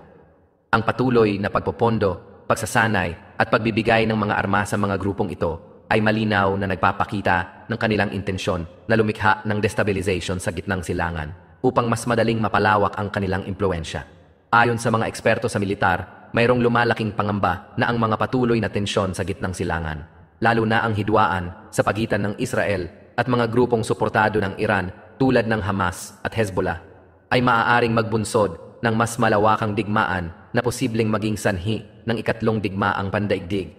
Ang patuloy na pagpopondo, pagsasanay at pagbibigay ng mga armas sa mga grupong ito ay malinaw na nagpapakita ng kanilang intensyon na lumikha ng destabilization sa gitnang silangan upang mas madaling mapalawak ang kanilang impluensya. Ayon sa mga eksperto sa militar, mayroong lumalaking pangamba na ang mga patuloy na tensyon sa gitnang silangan, lalo na ang hidwaan sa pagitan ng Israel at mga grupong suportado ng Iran tulad ng Hamas at Hezbollah, ay maaaring magbunsod ng mas malawakang digmaan na posibleng maging sanhi ng ikatlong digmaang pandaigdig.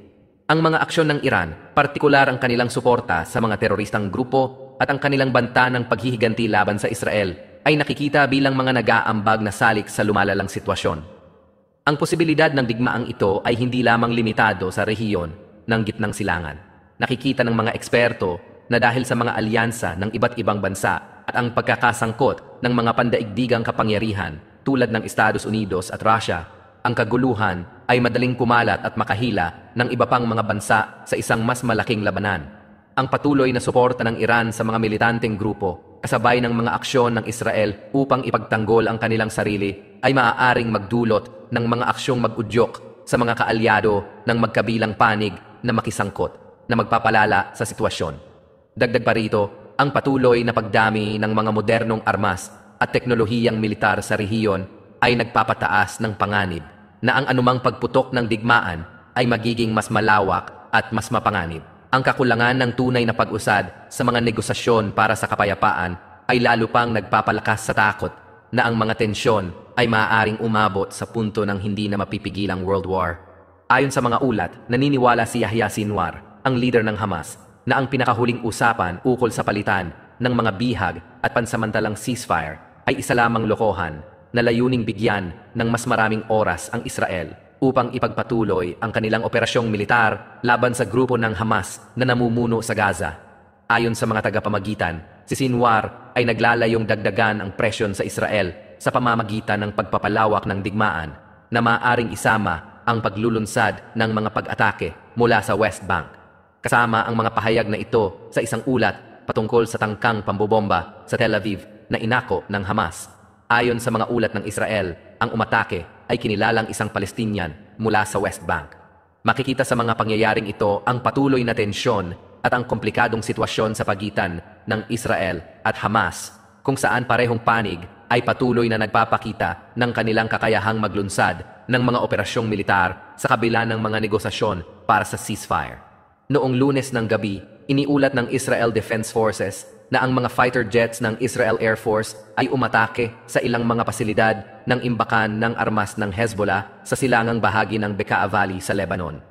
Ang mga aksyon ng Iran, partikular ang kanilang suporta sa mga teroristang grupo at ang kanilang banta ng paghihiganti laban sa Israel, ay nakikita bilang mga nag-aambag na salik sa lumalalang sitwasyon. Ang posibilidad ng digmaang ito ay hindi lamang limitado sa rehiyon ng gitnang silangan. Nakikita ng mga eksperto na dahil sa mga alyansa ng iba't ibang bansa at ang pagkakasangkot ng mga pandaigdigang kapangyarihan tulad ng Estados Unidos at Russia, ang kaguluhan ay madaling kumalat at makahila ng iba pang mga bansa sa isang mas malaking labanan. Ang patuloy na suporta ng Iran sa mga militanteng grupo kasabay ng mga aksyon ng Israel upang ipagtanggol ang kanilang sarili ay maaaring magdulot ng mga aksyong magudyok sa mga kaalyado ng magkabilang panig na makisangkot na magpapalala sa sitwasyon. Dagdag pa rito, ang patuloy na pagdami ng mga modernong armas at teknolohiyang militar sa rehiyon ay nagpapataas ng panganib na ang anumang pagputok ng digmaan ay magiging mas malawak at mas mapanganib ang kakulangan ng tunay na pag-usad sa mga negosasyon para sa kapayapaan ay lalo pang nagpapalakas sa takot na ang mga tensyon ay maaaring umabot sa punto ng hindi na mapipigilang World War. Ayon sa mga ulat, naniniwala si Yahya Sinwar, ang leader ng Hamas, na ang pinakahuling usapan ukol sa palitan ng mga bihag at pansamantalang ceasefire ay isa lamang lokohan na layuning bigyan ng mas maraming oras ang Israel upang ipagpatuloy ang kanilang operasyong militar laban sa grupo ng Hamas na namumuno sa Gaza. Ayon sa mga tagapamagitan, si Sinwar ay naglalayong dagdagan ang presyon sa Israel sa pamamagitan ng pagpapalawak ng digmaan na maaring isama ang paglulunsad ng mga pag-atake mula sa West Bank. Kasama ang mga pahayag na ito sa isang ulat patungkol sa tangkang pambobomba sa Tel Aviv na inako ng Hamas. Ayon sa mga ulat ng Israel, ang umatake ay kinilalang isang Palestinian mula sa West Bank. Makikita sa mga pangyayaring ito ang patuloy na tensyon at ang komplikadong sitwasyon sa pagitan ng Israel at Hamas, kung saan parehong panig ay patuloy na nagpapakita ng kanilang kakayahang maglunsad ng mga operasyong militar sa kabila ng mga negosasyon para sa ceasefire. Noong lunes ng gabi, iniulat ng Israel Defense Forces na ang mga fighter jets ng Israel Air Force ay umatake sa ilang mga pasilidad ng imbakan ng armas ng Hezbollah sa silangang bahagi ng Bekaa Valley sa Lebanon.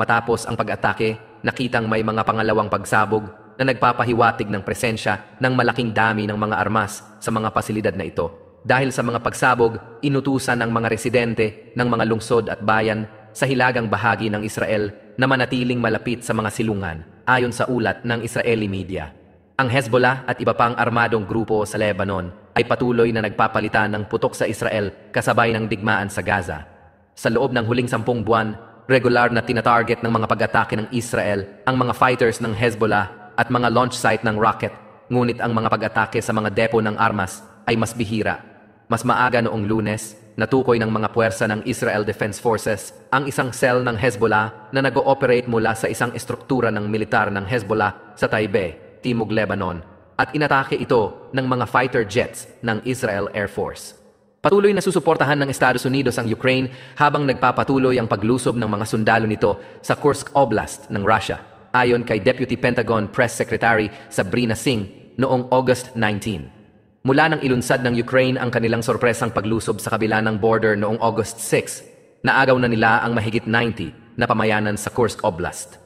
Matapos ang pag-atake, nakitang may mga pangalawang pagsabog na nagpapahiwatig ng presensya ng malaking dami ng mga armas sa mga pasilidad na ito. Dahil sa mga pagsabog, inutusan ng mga residente ng mga lungsod at bayan sa hilagang bahagi ng Israel na manatiling malapit sa mga silungan ayon sa ulat ng Israeli media. Ang Hezbollah at iba pang armadong grupo sa Lebanon ay patuloy na nagpapalitan ng putok sa Israel kasabay ng digmaan sa Gaza. Sa loob ng huling sampung buwan, regular na tinatarget ng mga pag-atake ng Israel ang mga fighters ng Hezbollah at mga launch site ng rocket, ngunit ang mga pag-atake sa mga depo ng armas ay mas bihira. Mas maaga noong lunes, natukoy ng mga puwersa ng Israel Defense Forces ang isang cell ng Hezbollah na nag-ooperate mula sa isang estruktura ng militar ng Hezbollah sa Taibeh. Timog Lebanon, at inatake ito ng mga fighter jets ng Israel Air Force. Patuloy na susuportahan ng Estados Unidos ang Ukraine habang nagpapatuloy ang paglusob ng mga sundalo nito sa Kursk Oblast ng Russia, ayon kay Deputy Pentagon Press Secretary Sabrina Singh noong August 19. Mula nang ilunsad ng Ukraine ang kanilang sorpresang paglusob sa kabila ng border noong August 6, naagaw na nila ang mahigit 90 na pamayanan sa Kursk Oblast.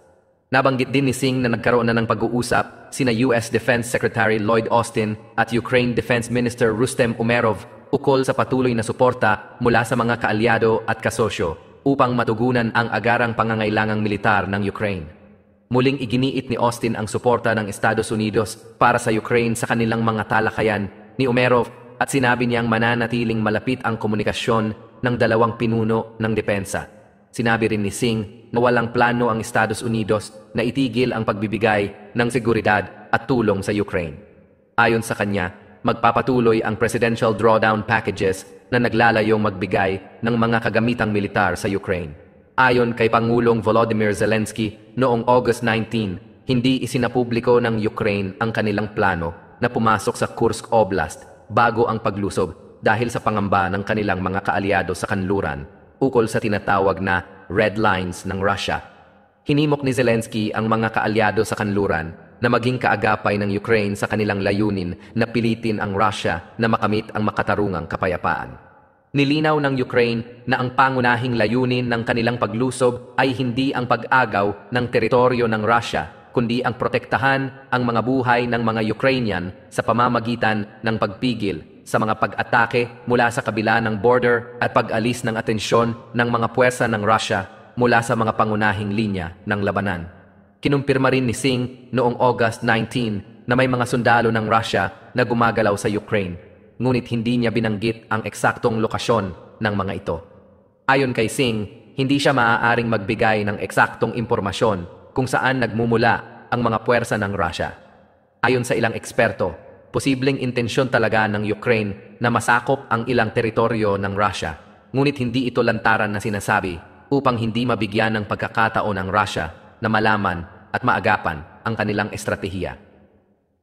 Nabanggit din ni Singh na nagkaroon na ng pag-uusap sina US Defense Secretary Lloyd Austin at Ukraine Defense Minister Rustem Umerov ukol sa patuloy na suporta mula sa mga kaalyado at kasosyo upang matugunan ang agarang pangangailangang militar ng Ukraine. Muling iginiit ni Austin ang suporta ng Estados Unidos para sa Ukraine sa kanilang mga talakayan ni Umerov at sinabi niyang mananatiling malapit ang komunikasyon ng dalawang pinuno ng depensa. Sinabi rin ni Singh na walang plano ang Estados Unidos na itigil ang pagbibigay ng seguridad at tulong sa Ukraine. Ayon sa kanya, magpapatuloy ang presidential drawdown packages na naglalayong magbigay ng mga kagamitang militar sa Ukraine. Ayon kay Pangulong Volodymyr Zelensky, noong August 19, hindi isinapubliko ng Ukraine ang kanilang plano na pumasok sa Kursk Oblast bago ang paglusob dahil sa pangamba ng kanilang mga kaalyado sa kanluran ukol sa tinatawag na red lines ng Russia. Hinimok ni Zelensky ang mga kaalyado sa kanluran na maging kaagapay ng Ukraine sa kanilang layunin na pilitin ang Russia na makamit ang makatarungang kapayapaan. Nilinaw ng Ukraine na ang pangunahing layunin ng kanilang paglusob ay hindi ang pag-agaw ng teritoryo ng Russia kundi ang protektahan ang mga buhay ng mga Ukrainian sa pamamagitan ng pagpigil sa mga pag-atake mula sa kabila ng border at pag-alis ng atensyon ng mga puwersa ng Russia mula sa mga pangunahing linya ng labanan. Kinumpirma rin ni Singh noong August 19 na may mga sundalo ng Russia na gumagalaw sa Ukraine, ngunit hindi niya binanggit ang eksaktong lokasyon ng mga ito. Ayon kay Singh, hindi siya maaaring magbigay ng eksaktong impormasyon kung saan nagmumula ang mga puwersa ng Russia. Ayon sa ilang eksperto, posibleng intensyon talaga ng Ukraine na masakop ang ilang teritoryo ng Russia, ngunit hindi ito lantaran na sinasabi upang hindi mabigyan ng pagkakataon ang Russia na malaman at maagapan ang kanilang estratehiya.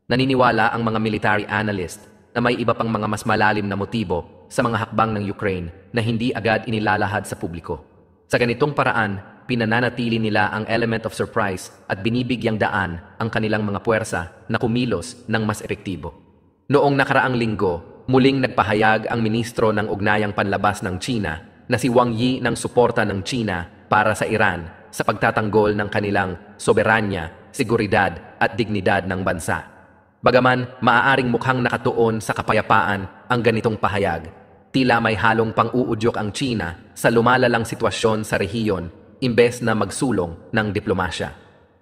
Naniniwala ang mga military analyst na may iba pang mga mas malalim na motibo sa mga hakbang ng Ukraine na hindi agad inilalahad sa publiko. Sa ganitong paraan, pinananatili nila ang element of surprise at binibigyang daan ang kanilang mga puwersa na kumilos ng mas epektibo. Noong nakaraang linggo, muling nagpahayag ang ministro ng ugnayang panlabas ng China na si Wang Yi ng suporta ng China para sa Iran sa pagtatanggol ng kanilang soberanya, seguridad at dignidad ng bansa. Bagaman maaaring mukhang nakatuon sa kapayapaan ang ganitong pahayag, tila may halong pang-uudyok ang China sa lumalalang sitwasyon sa rehiyon imbes na magsulong ng diplomasya.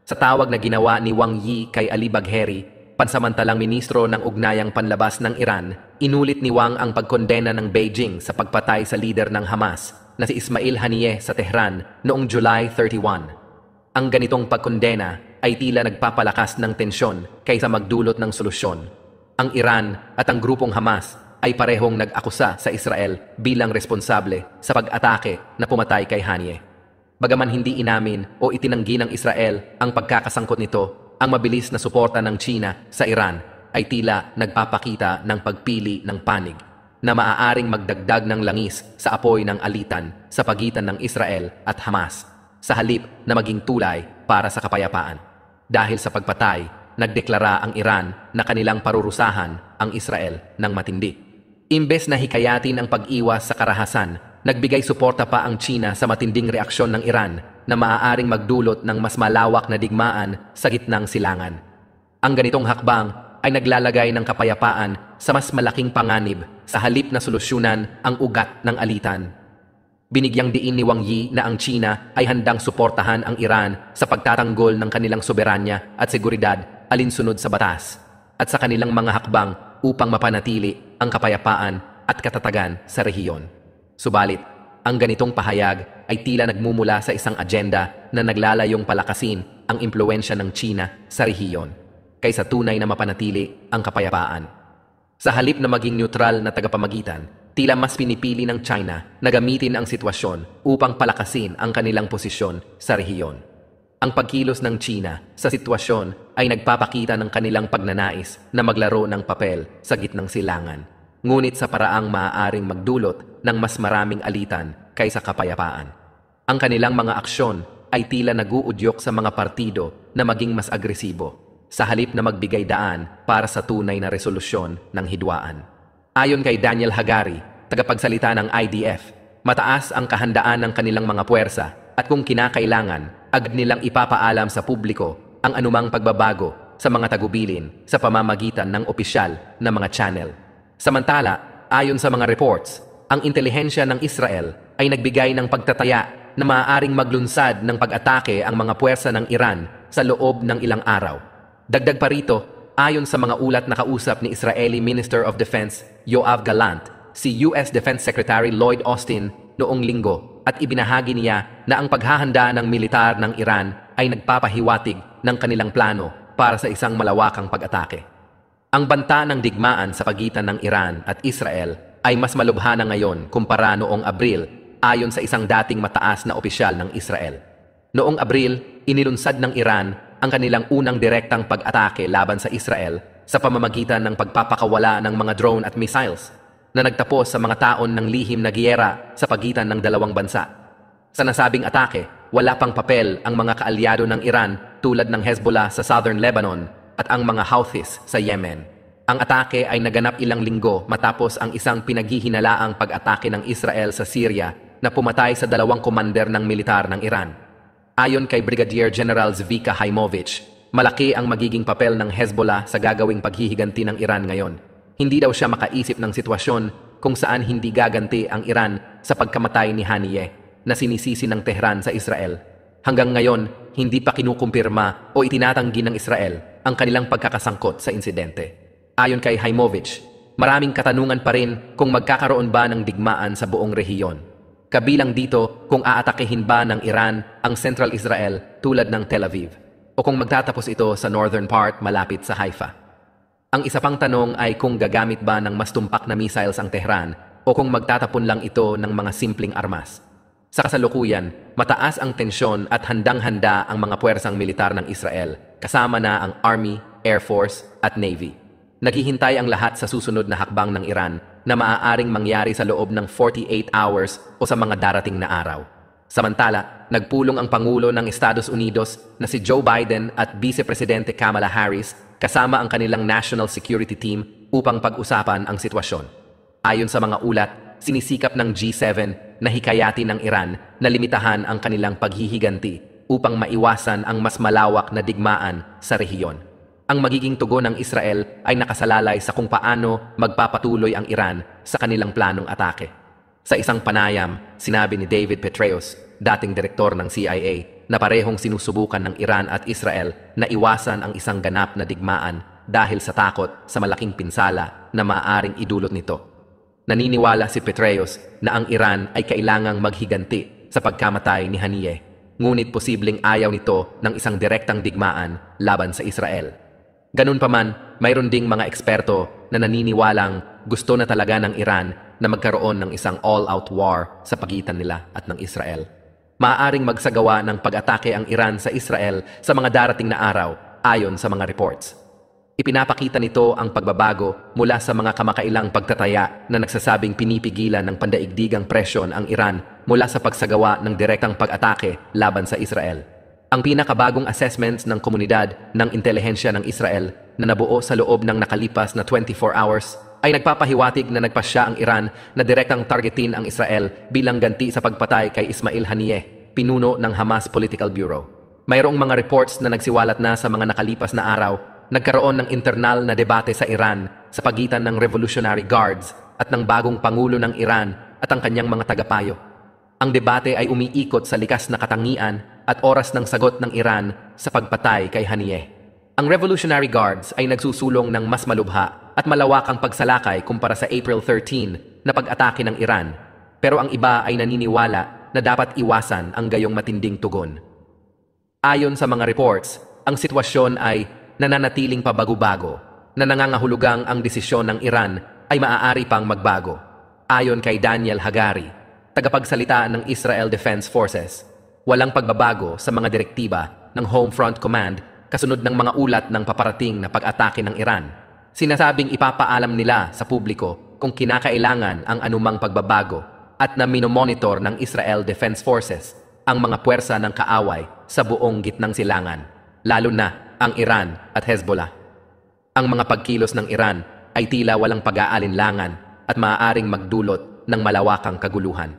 Sa tawag na ginawa ni Wang Yi kay Ali Bagheri, pansamantalang ministro ng ugnayang panlabas ng Iran, inulit ni Wang ang pagkondena ng Beijing sa pagpatay sa lider ng Hamas na si Ismail Haniyeh sa Tehran noong July 31. Ang ganitong pagkondena ay tila nagpapalakas ng tensyon kaysa magdulot ng solusyon. Ang Iran at ang grupong Hamas ay parehong nag-akusa sa Israel bilang responsable sa pag-atake na pumatay kay Haniyeh. Bagaman hindi inamin o itinanggi ng Israel ang pagkakasangkot nito, ang mabilis na suporta ng China sa Iran ay tila nagpapakita ng pagpili ng panig na maaaring magdagdag ng langis sa apoy ng alitan sa pagitan ng Israel at Hamas sa halip na maging tulay para sa kapayapaan. Dahil sa pagpatay, nagdeklara ang Iran na kanilang parurusahan ang Israel ng matindi. Imbes na hikayatin ang pag-iwas sa karahasan nagbigay suporta pa ang China sa matinding reaksyon ng Iran na maaaring magdulot ng mas malawak na digmaan sa gitnang silangan. Ang ganitong hakbang ay naglalagay ng kapayapaan sa mas malaking panganib sa halip na solusyunan ang ugat ng alitan. Binigyang diin ni Wang Yi na ang China ay handang suportahan ang Iran sa pagtatanggol ng kanilang soberanya at seguridad alinsunod sa batas at sa kanilang mga hakbang upang mapanatili ang kapayapaan at katatagan sa rehiyon. Subalit, ang ganitong pahayag ay tila nagmumula sa isang agenda na naglalayong palakasin ang impluensya ng China sa rehiyon kaysa tunay na mapanatili ang kapayapaan. Sa halip na maging neutral na tagapamagitan, tila mas pinipili ng China na gamitin ang sitwasyon upang palakasin ang kanilang posisyon sa rehiyon. Ang pagkilos ng China sa sitwasyon ay nagpapakita ng kanilang pagnanais na maglaro ng papel sa gitnang silangan, ngunit sa paraang maaaring magdulot ng mas maraming alitan kaysa kapayapaan. Ang kanilang mga aksyon ay tila naguudyok sa mga partido na maging mas agresibo sa halip na magbigay daan para sa tunay na resolusyon ng hidwaan. Ayon kay Daniel Hagari, tagapagsalita ng IDF, mataas ang kahandaan ng kanilang mga puwersa at kung kinakailangan, agad nilang ipapaalam sa publiko ang anumang pagbabago sa mga tagubilin sa pamamagitan ng opisyal na mga channel. Samantala, ayon sa mga reports, ang intelihensya ng Israel ay nagbigay ng pagtataya na maaaring maglunsad ng pag-atake ang mga puwersa ng Iran sa loob ng ilang araw. Dagdag pa rito, ayon sa mga ulat na kausap ni Israeli Minister of Defense Yoav Galant, si US Defense Secretary Lloyd Austin noong linggo at ibinahagi niya na ang paghahanda ng militar ng Iran ay nagpapahiwatig ng kanilang plano para sa isang malawakang pag-atake. Ang banta ng digmaan sa pagitan ng Iran at Israel ay mas malubha na ngayon kumpara noong Abril ayon sa isang dating mataas na opisyal ng Israel. Noong Abril, inilunsad ng Iran ang kanilang unang direktang pag-atake laban sa Israel sa pamamagitan ng pagpapakawala ng mga drone at missiles na nagtapos sa mga taon ng lihim na giyera sa pagitan ng dalawang bansa. Sa nasabing atake, wala pang papel ang mga kaalyado ng Iran tulad ng Hezbollah sa southern Lebanon at ang mga Houthis sa Yemen. Ang atake ay naganap ilang linggo matapos ang isang pinaghihinalaang pag-atake ng Israel sa Syria na pumatay sa dalawang komander ng militar ng Iran. Ayon kay Brigadier General Zvika Haimovich, malaki ang magiging papel ng Hezbollah sa gagawing paghihiganti ng Iran ngayon. Hindi daw siya makaisip ng sitwasyon kung saan hindi gaganti ang Iran sa pagkamatay ni Haniyeh na sinisisi ng Tehran sa Israel. Hanggang ngayon, hindi pa kinukumpirma o itinatanggi ng Israel ang kanilang pagkakasangkot sa insidente. Ayon kay Haimovich, maraming katanungan pa rin kung magkakaroon ba ng digmaan sa buong rehiyon. Kabilang dito kung aatakehin ba ng Iran ang Central Israel tulad ng Tel Aviv o kung magtatapos ito sa northern part malapit sa Haifa. Ang isa pang tanong ay kung gagamit ba ng mas tumpak na missiles ang Tehran o kung magtatapon lang ito ng mga simpleng armas. Sa kasalukuyan, mataas ang tensyon at handang-handa ang mga puwersang militar ng Israel, kasama na ang Army, Air Force at Navy. Naghihintay ang lahat sa susunod na hakbang ng Iran na maaaring mangyari sa loob ng 48 hours o sa mga darating na araw. Samantala, nagpulong ang Pangulo ng Estados Unidos na si Joe Biden at Vice Presidente Kamala Harris kasama ang kanilang national security team upang pag-usapan ang sitwasyon. Ayon sa mga ulat, sinisikap ng G7 na hikayati ng Iran na limitahan ang kanilang paghihiganti upang maiwasan ang mas malawak na digmaan sa rehiyon ang magiging tugon ng Israel ay nakasalalay sa kung paano magpapatuloy ang Iran sa kanilang planong atake. Sa isang panayam, sinabi ni David Petraeus, dating direktor ng CIA, na parehong sinusubukan ng Iran at Israel na iwasan ang isang ganap na digmaan dahil sa takot sa malaking pinsala na maaaring idulot nito. Naniniwala si Petraeus na ang Iran ay kailangang maghiganti sa pagkamatay ni Haniyeh, ngunit posibleng ayaw nito ng isang direktang digmaan laban sa Israel. Ganun paman, mayroon ding mga eksperto na naniniwalang gusto na talaga ng Iran na magkaroon ng isang all-out war sa pagitan nila at ng Israel. Maaaring magsagawa ng pag-atake ang Iran sa Israel sa mga darating na araw ayon sa mga reports. Ipinapakita nito ang pagbabago mula sa mga kamakailang pagtataya na nagsasabing pinipigilan ng pandaigdigang presyon ang Iran mula sa pagsagawa ng direktang pag-atake laban sa Israel ang pinakabagong assessments ng komunidad ng intelihensya ng Israel na nabuo sa loob ng nakalipas na 24 hours ay nagpapahiwatig na nagpasya ang Iran na direktang targetin ang Israel bilang ganti sa pagpatay kay Ismail Haniyeh, pinuno ng Hamas Political Bureau. Mayroong mga reports na nagsiwalat na sa mga nakalipas na araw, nagkaroon ng internal na debate sa Iran sa pagitan ng Revolutionary Guards at ng bagong Pangulo ng Iran at ang kanyang mga tagapayo. Ang debate ay umiikot sa likas na katangian at oras ng sagot ng Iran sa pagpatay kay Haniyeh. Ang Revolutionary Guards ay nagsusulong ng mas malubha at malawakang pagsalakay kumpara sa April 13 na pag-atake ng Iran, pero ang iba ay naniniwala na dapat iwasan ang gayong matinding tugon. Ayon sa mga reports, ang sitwasyon ay nananatiling pabago-bago na nangangahulugang ang desisyon ng Iran ay maaari pang magbago. Ayon kay Daniel Hagari, tagapagsalita ng Israel Defense Forces, walang pagbabago sa mga direktiba ng Home Front Command kasunod ng mga ulat ng paparating na pag-atake ng Iran. Sinasabing ipapaalam nila sa publiko kung kinakailangan ang anumang pagbabago at na minomonitor ng Israel Defense Forces ang mga puwersa ng kaaway sa buong gitnang silangan, lalo na ang Iran at Hezbollah. Ang mga pagkilos ng Iran ay tila walang pag-aalinlangan at maaaring magdulot ng malawakang kaguluhan.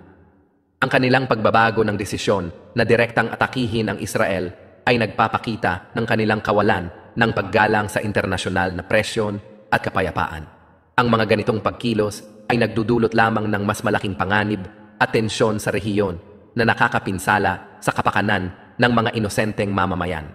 Ang kanilang pagbabago ng desisyon na direktang atakihin ang Israel ay nagpapakita ng kanilang kawalan ng paggalang sa internasyonal na presyon at kapayapaan. Ang mga ganitong pagkilos ay nagdudulot lamang ng mas malaking panganib at tensyon sa rehiyon na nakakapinsala sa kapakanan ng mga inosenteng mamamayan.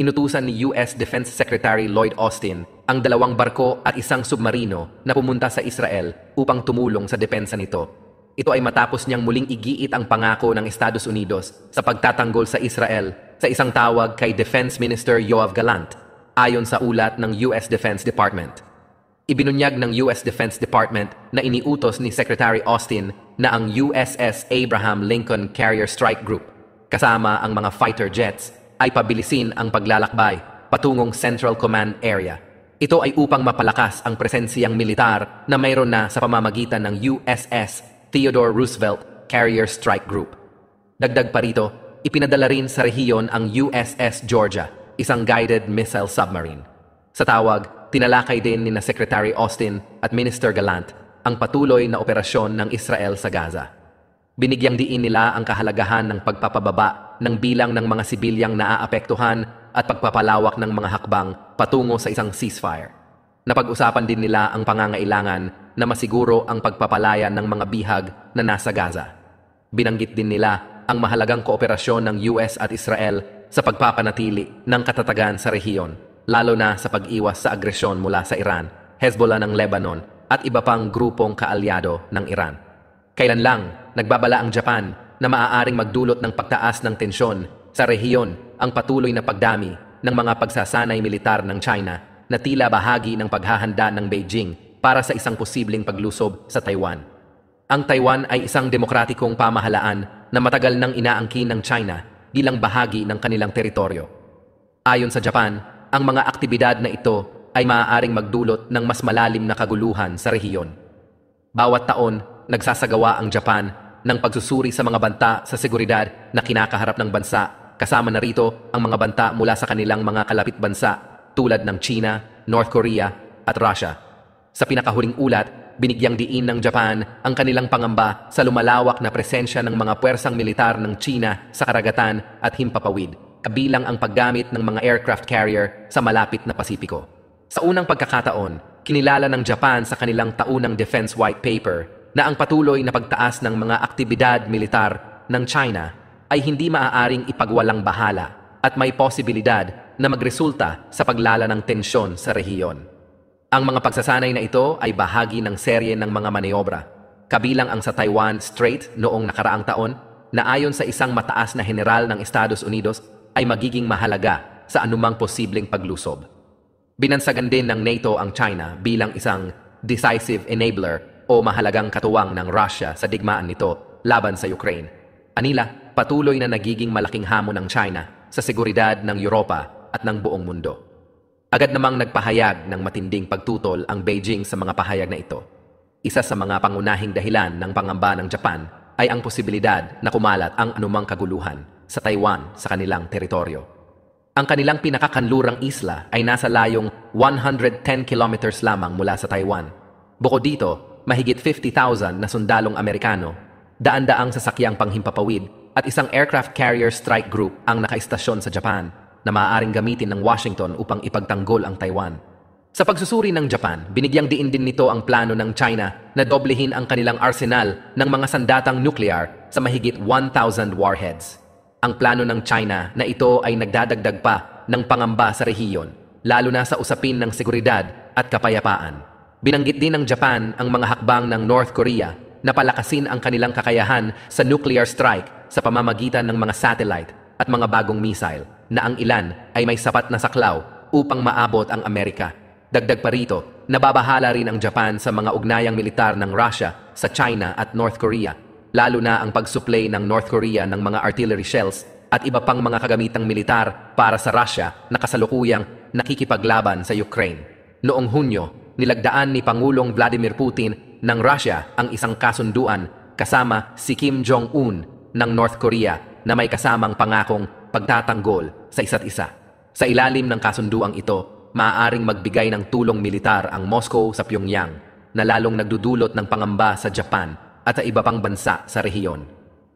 Inutusan ni US Defense Secretary Lloyd Austin ang dalawang barko at isang submarino na pumunta sa Israel upang tumulong sa depensa nito ito ay matapos niyang muling igiit ang pangako ng Estados Unidos sa pagtatanggol sa Israel sa isang tawag kay Defense Minister Yoav Galant ayon sa ulat ng US Defense Department. Ibinunyag ng US Defense Department na iniutos ni Secretary Austin na ang USS Abraham Lincoln Carrier Strike Group kasama ang mga fighter jets ay pabilisin ang paglalakbay patungong Central Command Area ito ay upang mapalakas ang presensiyang militar na mayroon na sa pamamagitan ng USS Theodore Roosevelt Carrier Strike Group. Dagdag pa rito, ipinadala rin sa rehiyon ang USS Georgia, isang guided missile submarine. Sa tawag, tinalakay din ni na Secretary Austin at Minister Galant ang patuloy na operasyon ng Israel sa Gaza. Binigyang diin nila ang kahalagahan ng pagpapababa ng bilang ng mga sibilyang naaapektuhan at pagpapalawak ng mga hakbang patungo sa isang ceasefire. Napag-usapan din nila ang pangangailangan na masiguro ang pagpapalaya ng mga bihag na nasa Gaza. Binanggit din nila ang mahalagang kooperasyon ng US at Israel sa pagpapanatili ng katatagan sa rehiyon, lalo na sa pag-iwas sa agresyon mula sa Iran, Hezbollah ng Lebanon at iba pang grupong kaalyado ng Iran. Kailan lang nagbabala ang Japan na maaaring magdulot ng pagtaas ng tensyon sa rehiyon ang patuloy na pagdami ng mga pagsasanay militar ng China na tila bahagi ng paghahanda ng Beijing para sa isang posibleng paglusob sa Taiwan. Ang Taiwan ay isang demokratikong pamahalaan na matagal nang inaangkin ng China bilang bahagi ng kanilang teritoryo. Ayon sa Japan, ang mga aktibidad na ito ay maaaring magdulot ng mas malalim na kaguluhan sa rehiyon. Bawat taon, nagsasagawa ang Japan ng pagsusuri sa mga banta sa seguridad na kinakaharap ng bansa kasama na rito ang mga banta mula sa kanilang mga kalapit bansa tulad ng China, North Korea at Russia. Sa pinakahuling ulat, binigyang diin ng Japan ang kanilang pangamba sa lumalawak na presensya ng mga puwersang militar ng China sa karagatan at himpapawid, kabilang ang paggamit ng mga aircraft carrier sa malapit na Pasipiko. Sa unang pagkakataon, kinilala ng Japan sa kanilang taunang Defense White Paper na ang patuloy na pagtaas ng mga aktibidad militar ng China ay hindi maaaring ipagwalang bahala at may posibilidad na magresulta sa paglala ng tensyon sa rehiyon. Ang mga pagsasanay na ito ay bahagi ng serye ng mga maniobra, kabilang ang sa Taiwan Strait noong nakaraang taon na ayon sa isang mataas na general ng Estados Unidos ay magiging mahalaga sa anumang posibleng paglusob. Binansagan din ng NATO ang China bilang isang decisive enabler o mahalagang katuwang ng Russia sa digmaan nito laban sa Ukraine. Anila, patuloy na nagiging malaking hamon ng China sa seguridad ng Europa at ng buong mundo. Agad namang nagpahayag ng matinding pagtutol ang Beijing sa mga pahayag na ito. Isa sa mga pangunahing dahilan ng pangamba ng Japan ay ang posibilidad na kumalat ang anumang kaguluhan sa Taiwan sa kanilang teritoryo. Ang kanilang pinakakanlurang isla ay nasa layong 110 kilometers lamang mula sa Taiwan. Bukod dito, mahigit 50,000 na sundalong Amerikano, daan-daang sasakyang panghimpapawid at isang aircraft carrier strike group ang nakaistasyon sa Japan na maaaring gamitin ng Washington upang ipagtanggol ang Taiwan. Sa pagsusuri ng Japan, binigyang diin din nito ang plano ng China na doblehin ang kanilang arsenal ng mga sandatang nuclear sa mahigit 1,000 warheads. Ang plano ng China na ito ay nagdadagdag pa ng pangamba sa rehiyon, lalo na sa usapin ng seguridad at kapayapaan. Binanggit din ng Japan ang mga hakbang ng North Korea na palakasin ang kanilang kakayahan sa nuclear strike sa pamamagitan ng mga satellite at mga bagong missile na ang ilan ay may sapat na saklaw upang maabot ang Amerika. Dagdag pa rito, nababahala rin ang Japan sa mga ugnayang militar ng Russia sa China at North Korea, lalo na ang pagsuplay ng North Korea ng mga artillery shells at iba pang mga kagamitang militar para sa Russia na kasalukuyang nakikipaglaban sa Ukraine. Noong Hunyo, nilagdaan ni Pangulong Vladimir Putin ng Russia ang isang kasunduan kasama si Kim Jong-un ng North Korea na may kasamang pangakong pagtatanggol sa isa't isa. Sa ilalim ng kasunduang ito, maaaring magbigay ng tulong militar ang Moscow sa Pyongyang na lalong nagdudulot ng pangamba sa Japan at sa iba pang bansa sa rehiyon.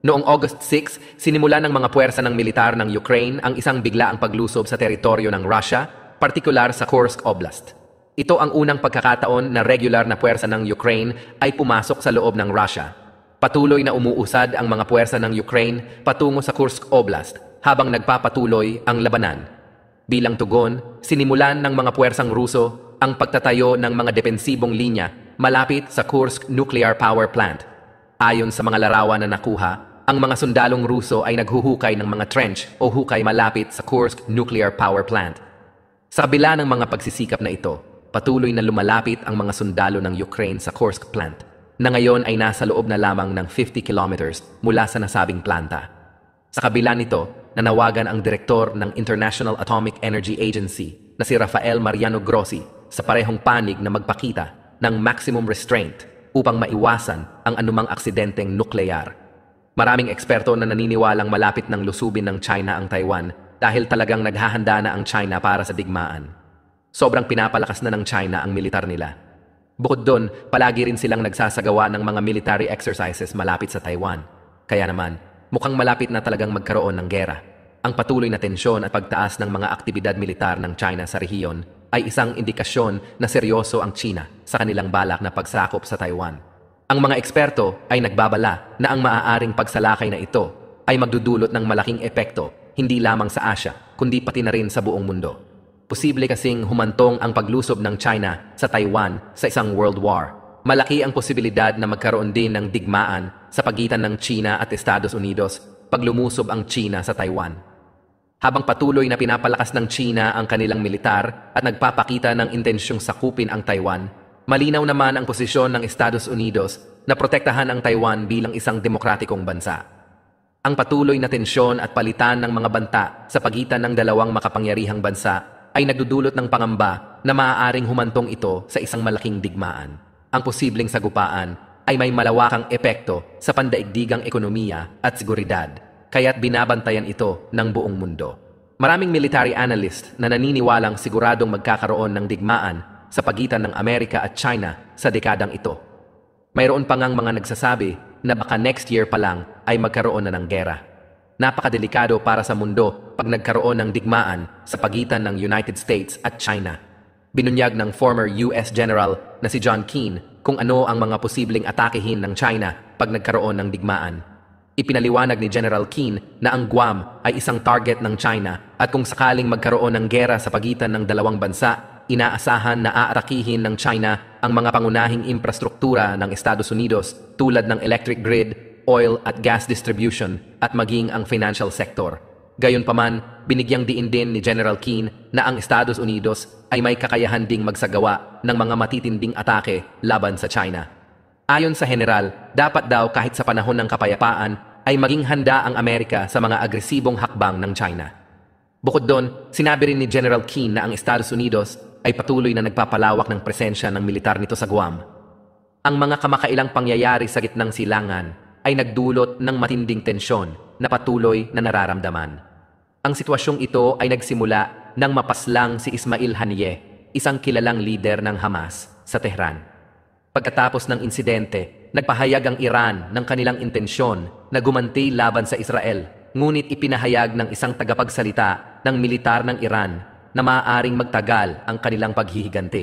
Noong August 6, sinimula ng mga puwersa ng militar ng Ukraine ang isang biglaang paglusob sa teritoryo ng Russia, partikular sa Kursk Oblast. Ito ang unang pagkakataon na regular na puwersa ng Ukraine ay pumasok sa loob ng Russia. Patuloy na umuusad ang mga puwersa ng Ukraine patungo sa Kursk Oblast habang nagpapatuloy ang labanan. Bilang tugon, sinimulan ng mga puwersang Ruso ang pagtatayo ng mga depensibong linya malapit sa Kursk Nuclear Power Plant. Ayon sa mga larawan na nakuha, ang mga sundalong Ruso ay naghuhukay ng mga trench o hukay malapit sa Kursk Nuclear Power Plant. Sa kabila ng mga pagsisikap na ito, patuloy na lumalapit ang mga sundalo ng Ukraine sa Kursk plant na ngayon ay nasa loob na lamang ng 50 kilometers mula sa nasabing planta. Sa kabila nito, nanawagan ang direktor ng International Atomic Energy Agency na si Rafael Mariano Grossi sa parehong panig na magpakita ng maximum restraint upang maiwasan ang anumang aksidenteng nuklear. Maraming eksperto na naniniwalang malapit ng lusubin ng China ang Taiwan dahil talagang naghahanda na ang China para sa digmaan. Sobrang pinapalakas na ng China ang militar nila. Bukod doon, palagi rin silang nagsasagawa ng mga military exercises malapit sa Taiwan. Kaya naman, mukhang malapit na talagang magkaroon ng gera. Ang patuloy na tensyon at pagtaas ng mga aktibidad militar ng China sa rehiyon ay isang indikasyon na seryoso ang China sa kanilang balak na pagsakop sa Taiwan. Ang mga eksperto ay nagbabala na ang maaaring pagsalakay na ito ay magdudulot ng malaking epekto hindi lamang sa Asia kundi pati na rin sa buong mundo. Posible kasing humantong ang paglusob ng China sa Taiwan sa isang world war malaki ang posibilidad na magkaroon din ng digmaan sa pagitan ng China at Estados Unidos pag ang China sa Taiwan. Habang patuloy na pinapalakas ng China ang kanilang militar at nagpapakita ng intensyong sakupin ang Taiwan, malinaw naman ang posisyon ng Estados Unidos na protektahan ang Taiwan bilang isang demokratikong bansa ang patuloy na tensyon at palitan ng mga banta sa pagitan ng dalawang makapangyarihang bansa ay nagdudulot ng pangamba na maaaring humantong ito sa isang malaking digmaan. Ang posibleng sagupaan ay may malawakang epekto sa pandaigdigang ekonomiya at seguridad, kaya't binabantayan ito ng buong mundo. Maraming military analyst na naniniwalang siguradong magkakaroon ng digmaan sa pagitan ng Amerika at China sa dekadang ito. Mayroon pa ngang mga nagsasabi na baka next year pa lang ay magkaroon na ng gera. Napakadelikado para sa mundo pag nagkaroon ng digmaan sa pagitan ng United States at China Binunyag ng former US General na si John Keane kung ano ang mga posibleng atakehin ng China pag nagkaroon ng digmaan. Ipinaliwanag ni General Keane na ang Guam ay isang target ng China at kung sakaling magkaroon ng gera sa pagitan ng dalawang bansa, inaasahan na aarakihin ng China ang mga pangunahing infrastruktura ng Estados Unidos tulad ng electric grid, oil at gas distribution at maging ang financial sector. Gayunpaman, binigyang diin din ni General Keane na ang Estados Unidos ay may kakayahan ding magsagawa ng mga matitinding atake laban sa China. Ayon sa General, dapat daw kahit sa panahon ng kapayapaan ay maging handa ang Amerika sa mga agresibong hakbang ng China. Bukod doon, sinabi rin ni General Keane na ang Estados Unidos ay patuloy na nagpapalawak ng presensya ng militar nito sa Guam. Ang mga kamakailang pangyayari sa gitnang silangan ay nagdulot ng matinding tensyon na patuloy na nararamdaman. Ang sitwasyong ito ay nagsimula nang mapaslang si Ismail Haniyeh, isang kilalang lider ng Hamas, sa Tehran. Pagkatapos ng insidente, nagpahayag ang Iran ng kanilang intensyon na gumanti laban sa Israel, ngunit ipinahayag ng isang tagapagsalita ng militar ng Iran na maaaring magtagal ang kanilang paghihiganti.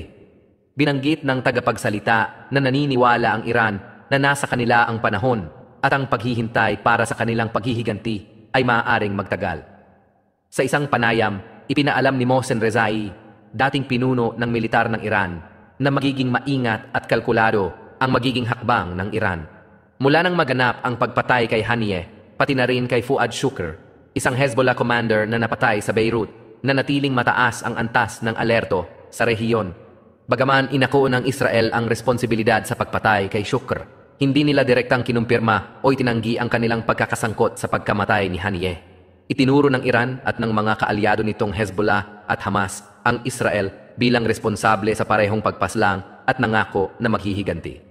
Binanggit ng tagapagsalita na naniniwala ang Iran na nasa kanila ang panahon at ang paghihintay para sa kanilang paghihiganti ay maaaring magtagal. Sa isang panayam, ipinaalam ni Mohsen Rezai, dating pinuno ng militar ng Iran, na magiging maingat at kalkulado ang magiging hakbang ng Iran. Mula nang maganap ang pagpatay kay Haniyeh, pati na rin kay Fuad Shukr, isang Hezbollah commander na napatay sa Beirut, na natiling mataas ang antas ng alerto sa rehiyon. Bagaman inako ng Israel ang responsibilidad sa pagpatay kay Shukr, hindi nila direktang kinumpirma o itinanggi ang kanilang pagkakasangkot sa pagkamatay ni Haniyeh. Itinuro ng Iran at ng mga kaalyado nitong Hezbollah at Hamas ang Israel bilang responsable sa parehong pagpaslang at nangako na maghihiganti.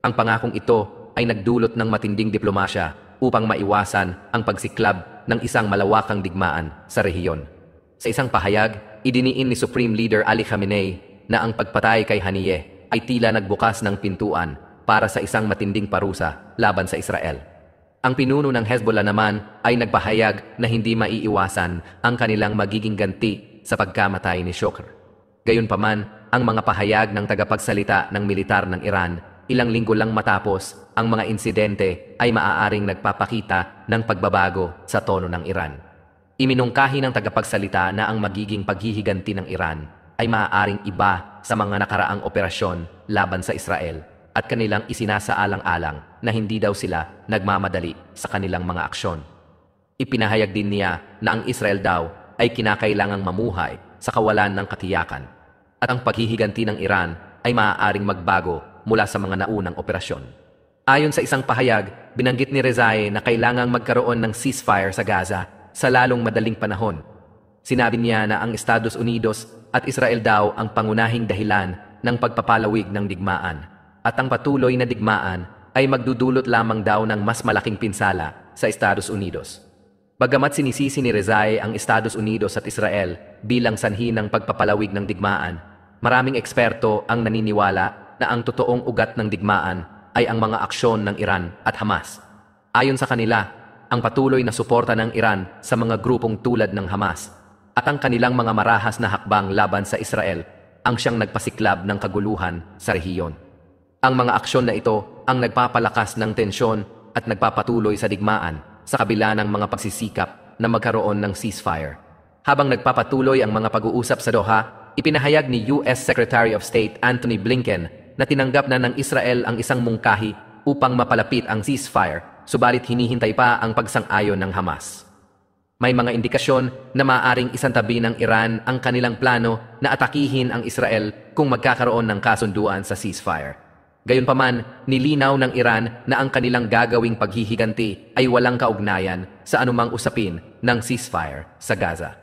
Ang pangakong ito ay nagdulot ng matinding diplomasya upang maiwasan ang pagsiklab ng isang malawakang digmaan sa rehiyon. Sa isang pahayag, idiniin ni Supreme Leader Ali Khamenei na ang pagpatay kay Haniyeh ay tila nagbukas ng pintuan para sa isang matinding parusa laban sa Israel. Ang pinuno ng Hezbollah naman ay nagpahayag na hindi maiiwasan ang kanilang magiging ganti sa pagkamatay ni Shokr. Gayunpaman, ang mga pahayag ng tagapagsalita ng militar ng Iran ilang linggo lang matapos ang mga insidente ay maaaring nagpapakita ng pagbabago sa tono ng Iran. Iminungkahi ng tagapagsalita na ang magiging paghihiganti ng Iran ay maaaring iba sa mga nakaraang operasyon laban sa Israel at kanilang isinasaalang-alang na hindi daw sila nagmamadali sa kanilang mga aksyon. Ipinahayag din niya na ang Israel daw ay kinakailangang mamuhay sa kawalan ng katiyakan at ang paghihiganti ng Iran ay maaaring magbago mula sa mga naunang operasyon. Ayon sa isang pahayag, binanggit ni Rezae na kailangang magkaroon ng ceasefire sa Gaza sa lalong madaling panahon. Sinabi niya na ang Estados Unidos at Israel daw ang pangunahing dahilan ng pagpapalawig ng digmaan at ang patuloy na digmaan ay magdudulot lamang daw ng mas malaking pinsala sa Estados Unidos. Bagamat sinisisi ni Rezai ang Estados Unidos at Israel bilang sanhi ng pagpapalawig ng digmaan, maraming eksperto ang naniniwala na ang totoong ugat ng digmaan ay ang mga aksyon ng Iran at Hamas. Ayon sa kanila, ang patuloy na suporta ng Iran sa mga grupong tulad ng Hamas at ang kanilang mga marahas na hakbang laban sa Israel ang siyang nagpasiklab ng kaguluhan sa rehiyon. Ang mga aksyon na ito ang nagpapalakas ng tensyon at nagpapatuloy sa digmaan sa kabila ng mga pagsisikap na magkaroon ng ceasefire. Habang nagpapatuloy ang mga pag-uusap sa Doha, ipinahayag ni US Secretary of State Anthony Blinken na tinanggap na ng Israel ang isang mungkahi upang mapalapit ang ceasefire, subalit hinihintay pa ang pagsang-ayon ng Hamas. May mga indikasyon na maaaring isantabi ng Iran ang kanilang plano na atakihin ang Israel kung magkakaroon ng kasunduan sa ceasefire. Gayunpaman, nilinaw ng Iran na ang kanilang gagawing paghihiganti ay walang kaugnayan sa anumang usapin ng ceasefire sa Gaza.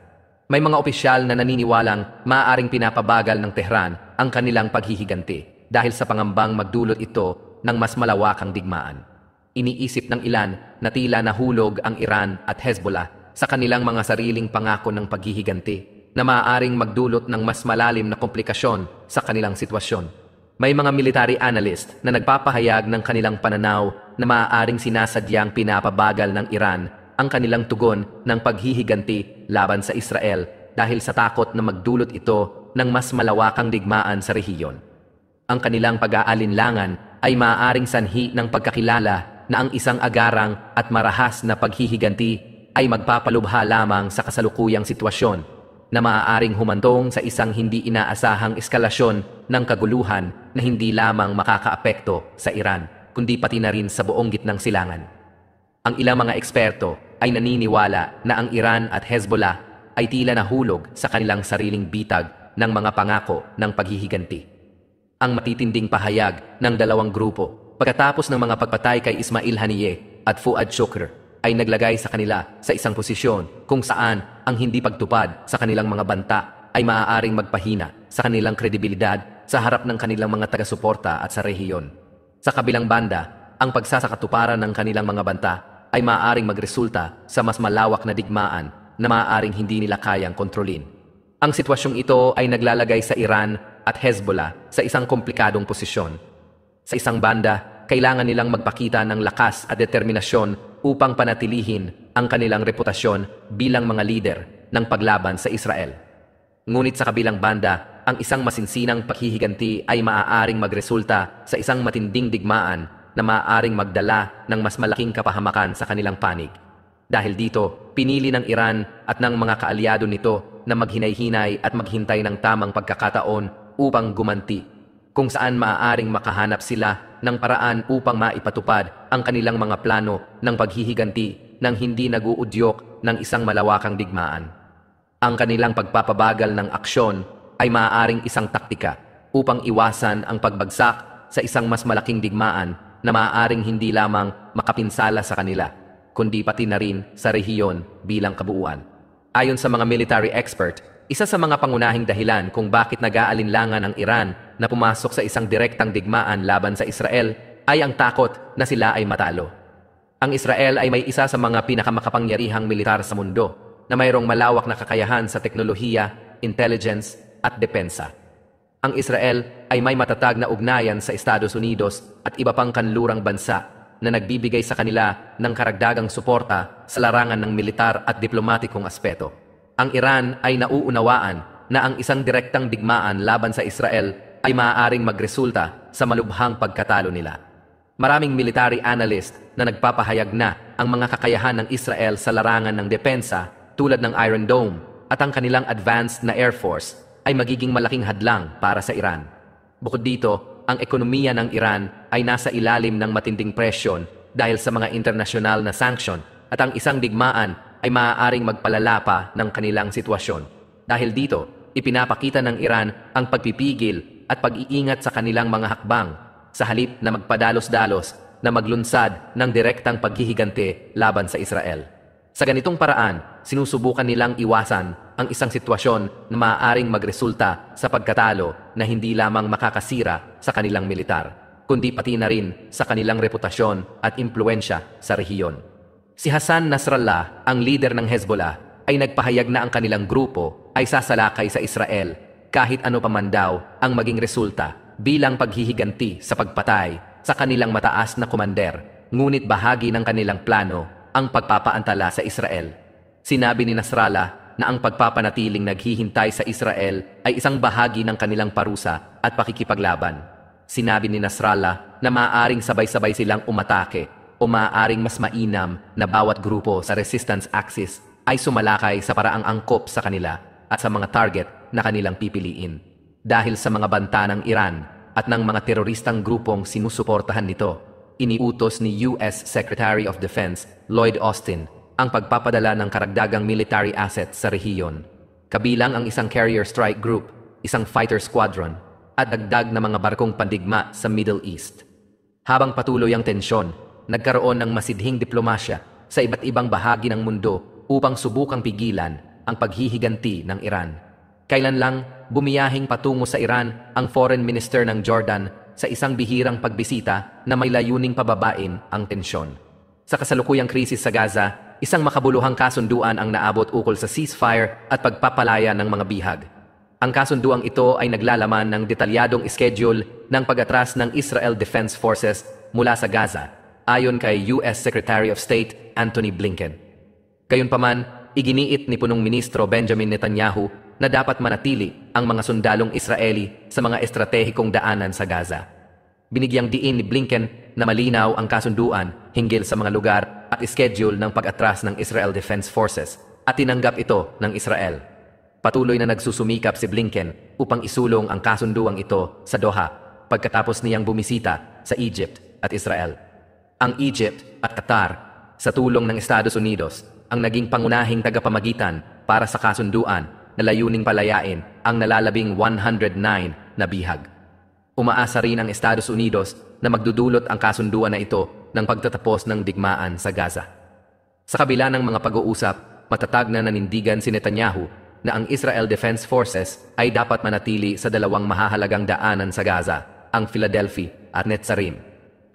May mga opisyal na naniniwalang maaring pinapabagal ng Tehran ang kanilang paghihiganti dahil sa pangambang magdulot ito ng mas malawakang digmaan. Iniisip ng ilan na tila nahulog ang Iran at Hezbollah sa kanilang mga sariling pangako ng paghihiganti na maaaring magdulot ng mas malalim na komplikasyon sa kanilang sitwasyon. May mga military analyst na nagpapahayag ng kanilang pananaw na maaaring sinasadyang pinapabagal ng Iran ang kanilang tugon ng paghihiganti laban sa Israel dahil sa takot na magdulot ito ng mas malawakang digmaan sa rehiyon. Ang kanilang pag-aalinlangan ay maaaring sanhi ng pagkakilala na ang isang agarang at marahas na paghihiganti ay magpapalubha lamang sa kasalukuyang sitwasyon na maaaring humantong sa isang hindi inaasahang eskalasyon ng kaguluhan na hindi lamang makakaapekto sa Iran, kundi pati na rin sa buong gitnang silangan. Ang ilang mga eksperto ay naniniwala na ang Iran at Hezbollah ay tila nahulog sa kanilang sariling bitag ng mga pangako ng paghihiganti. Ang matitinding pahayag ng dalawang grupo pagkatapos ng mga pagpatay kay Ismail Haniyeh at Fuad Shukr ay naglagay sa kanila sa isang posisyon kung saan ang hindi pagtupad sa kanilang mga banta ay maaaring magpahina sa kanilang kredibilidad sa harap ng kanilang mga taga-suporta at sa rehiyon. Sa kabilang banda, ang pagsasakatuparan ng kanilang mga banta ay maaaring magresulta sa mas malawak na digmaan na maaaring hindi nila kayang kontrolin. Ang sitwasyong ito ay naglalagay sa Iran at Hezbollah sa isang komplikadong posisyon. Sa isang banda, kailangan nilang magpakita ng lakas at determinasyon upang panatilihin ang kanilang reputasyon bilang mga lider ng paglaban sa Israel. Ngunit sa kabilang banda, ang isang masinsinang paghihiganti ay maaaring magresulta sa isang matinding digmaan na maaaring magdala ng mas malaking kapahamakan sa kanilang panig. Dahil dito, pinili ng Iran at ng mga kaalyado nito na maghinay-hinay at maghintay ng tamang pagkakataon upang gumanti kung saan maaaring makahanap sila ng paraan upang maipatupad ang kanilang mga plano ng paghihiganti ng hindi naguudyok ng isang malawakang digmaan. Ang kanilang pagpapabagal ng aksyon ay maaaring isang taktika upang iwasan ang pagbagsak sa isang mas malaking digmaan na maaaring hindi lamang makapinsala sa kanila, kundi pati na rin sa rehiyon bilang kabuuan. Ayon sa mga military expert, isa sa mga pangunahing dahilan kung bakit nag-aalinlangan ang Iran na pumasok sa isang direktang digmaan laban sa Israel ay ang takot na sila ay matalo. Ang Israel ay may isa sa mga pinakamakapangyarihang militar sa mundo na mayroong malawak na kakayahan sa teknolohiya, intelligence at depensa. Ang Israel ay may matatag na ugnayan sa Estados Unidos at iba pang kanlurang bansa na nagbibigay sa kanila ng karagdagang suporta sa larangan ng militar at diplomatikong aspeto. Ang Iran ay nauunawaan na ang isang direktang digmaan laban sa Israel ay maaaring magresulta sa malubhang pagkatalo nila. Maraming military analyst na nagpapahayag na ang mga kakayahan ng Israel sa larangan ng depensa tulad ng Iron Dome at ang kanilang advanced na Air Force ay magiging malaking hadlang para sa Iran. Bukod dito, ang ekonomiya ng Iran ay nasa ilalim ng matinding presyon dahil sa mga internasyonal na sanksyon at ang isang digmaan ay maaaring magpalala pa ng kanilang sitwasyon. Dahil dito, ipinapakita ng Iran ang pagpipigil at pag-iingat sa kanilang mga hakbang sa halip na magpadalos-dalos na maglunsad ng direktang paghihiganti laban sa Israel. Sa ganitong paraan, sinusubukan nilang iwasan ang isang sitwasyon na maaaring magresulta sa pagkatalo na hindi lamang makakasira sa kanilang militar, kundi pati na rin sa kanilang reputasyon at impluensya sa rehiyon. Si Hassan Nasrallah, ang leader ng Hezbollah, ay nagpahayag na ang kanilang grupo ay sasalakay sa Israel kahit ano paman daw ang maging resulta bilang paghihiganti sa pagpatay sa kanilang mataas na kumander, ngunit bahagi ng kanilang plano ang pagpapaantala sa Israel. Sinabi ni Nasrallah na ang pagpapanatiling naghihintay sa Israel ay isang bahagi ng kanilang parusa at pakikipaglaban. Sinabi ni Nasrallah na maaaring sabay-sabay silang umatake o maaaring mas mainam na bawat grupo sa resistance axis ay sumalakay sa paraang angkop sa kanila at sa mga target na kanilang pipiliin. Dahil sa mga banta ng Iran at ng mga teroristang grupong sinusuportahan nito, iniutos ni U.S. Secretary of Defense Lloyd Austin ang pagpapadala ng karagdagang military assets sa rehiyon, kabilang ang isang carrier strike group, isang fighter squadron, at dagdag na mga barkong pandigma sa Middle East. Habang patuloy ang tensyon, nagkaroon ng masidhing diplomasya sa iba't ibang bahagi ng mundo upang subukang pigilan ang paghihiganti ng Iran. Kailan lang bumiyahing patungo sa Iran ang Foreign Minister ng Jordan sa isang bihirang pagbisita na may layuning pababain ang tensyon. Sa kasalukuyang krisis sa Gaza, isang makabuluhang kasunduan ang naabot ukol sa ceasefire at pagpapalaya ng mga bihag. Ang kasunduang ito ay naglalaman ng detalyadong schedule ng pag-atras ng Israel Defense Forces mula sa Gaza, ayon kay U.S. Secretary of State Anthony Blinken. Gayunpaman, iginiit ni Punong Ministro Benjamin Netanyahu na dapat manatili ang mga sundalong Israeli sa mga estratehikong daanan sa Gaza. Binigyang diin ni Blinken na malinaw ang kasunduan hinggil sa mga lugar at schedule ng pag-atras ng Israel Defense Forces at tinanggap ito ng Israel. Patuloy na nagsusumikap si Blinken upang isulong ang kasunduang ito sa Doha pagkatapos niyang bumisita sa Egypt at Israel. Ang Egypt at Qatar sa tulong ng Estados Unidos ang naging pangunahing tagapamagitan para sa kasunduan na layuning palayain ang nalalabing 109 na bihag. Umaasa rin ang Estados Unidos na magdudulot ang kasunduan na ito ng pagtatapos ng digmaan sa Gaza. Sa kabila ng mga pag-uusap, matatag na nanindigan si Netanyahu na ang Israel Defense Forces ay dapat manatili sa dalawang mahahalagang daanan sa Gaza, ang Philadelphia at Netzarim.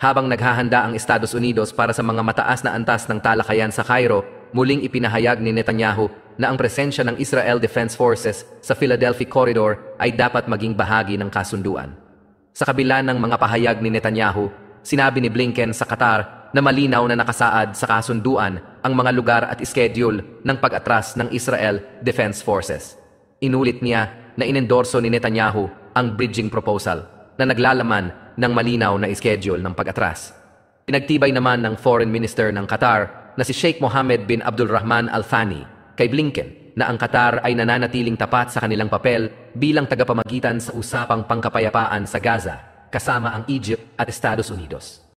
Habang naghahanda ang Estados Unidos para sa mga mataas na antas ng talakayan sa Cairo, muling ipinahayag ni Netanyahu na ang presensya ng Israel Defense Forces sa Philadelphia Corridor ay dapat maging bahagi ng kasunduan. Sa kabila ng mga pahayag ni Netanyahu, sinabi ni Blinken sa Qatar na malinaw na nakasaad sa kasunduan ang mga lugar at schedule ng pag-atras ng Israel Defense Forces. Inulit niya na inendorso ni Netanyahu ang bridging proposal na naglalaman ng malinaw na schedule ng pag-atras. Pinagtibay naman ng Foreign Minister ng Qatar na si Sheikh Mohammed bin Abdul Rahman Al Thani kay Blinken na ang Qatar ay nananatiling tapat sa kanilang papel bilang tagapamagitan sa usapang pangkapayapaan sa Gaza kasama ang Egypt at Estados Unidos.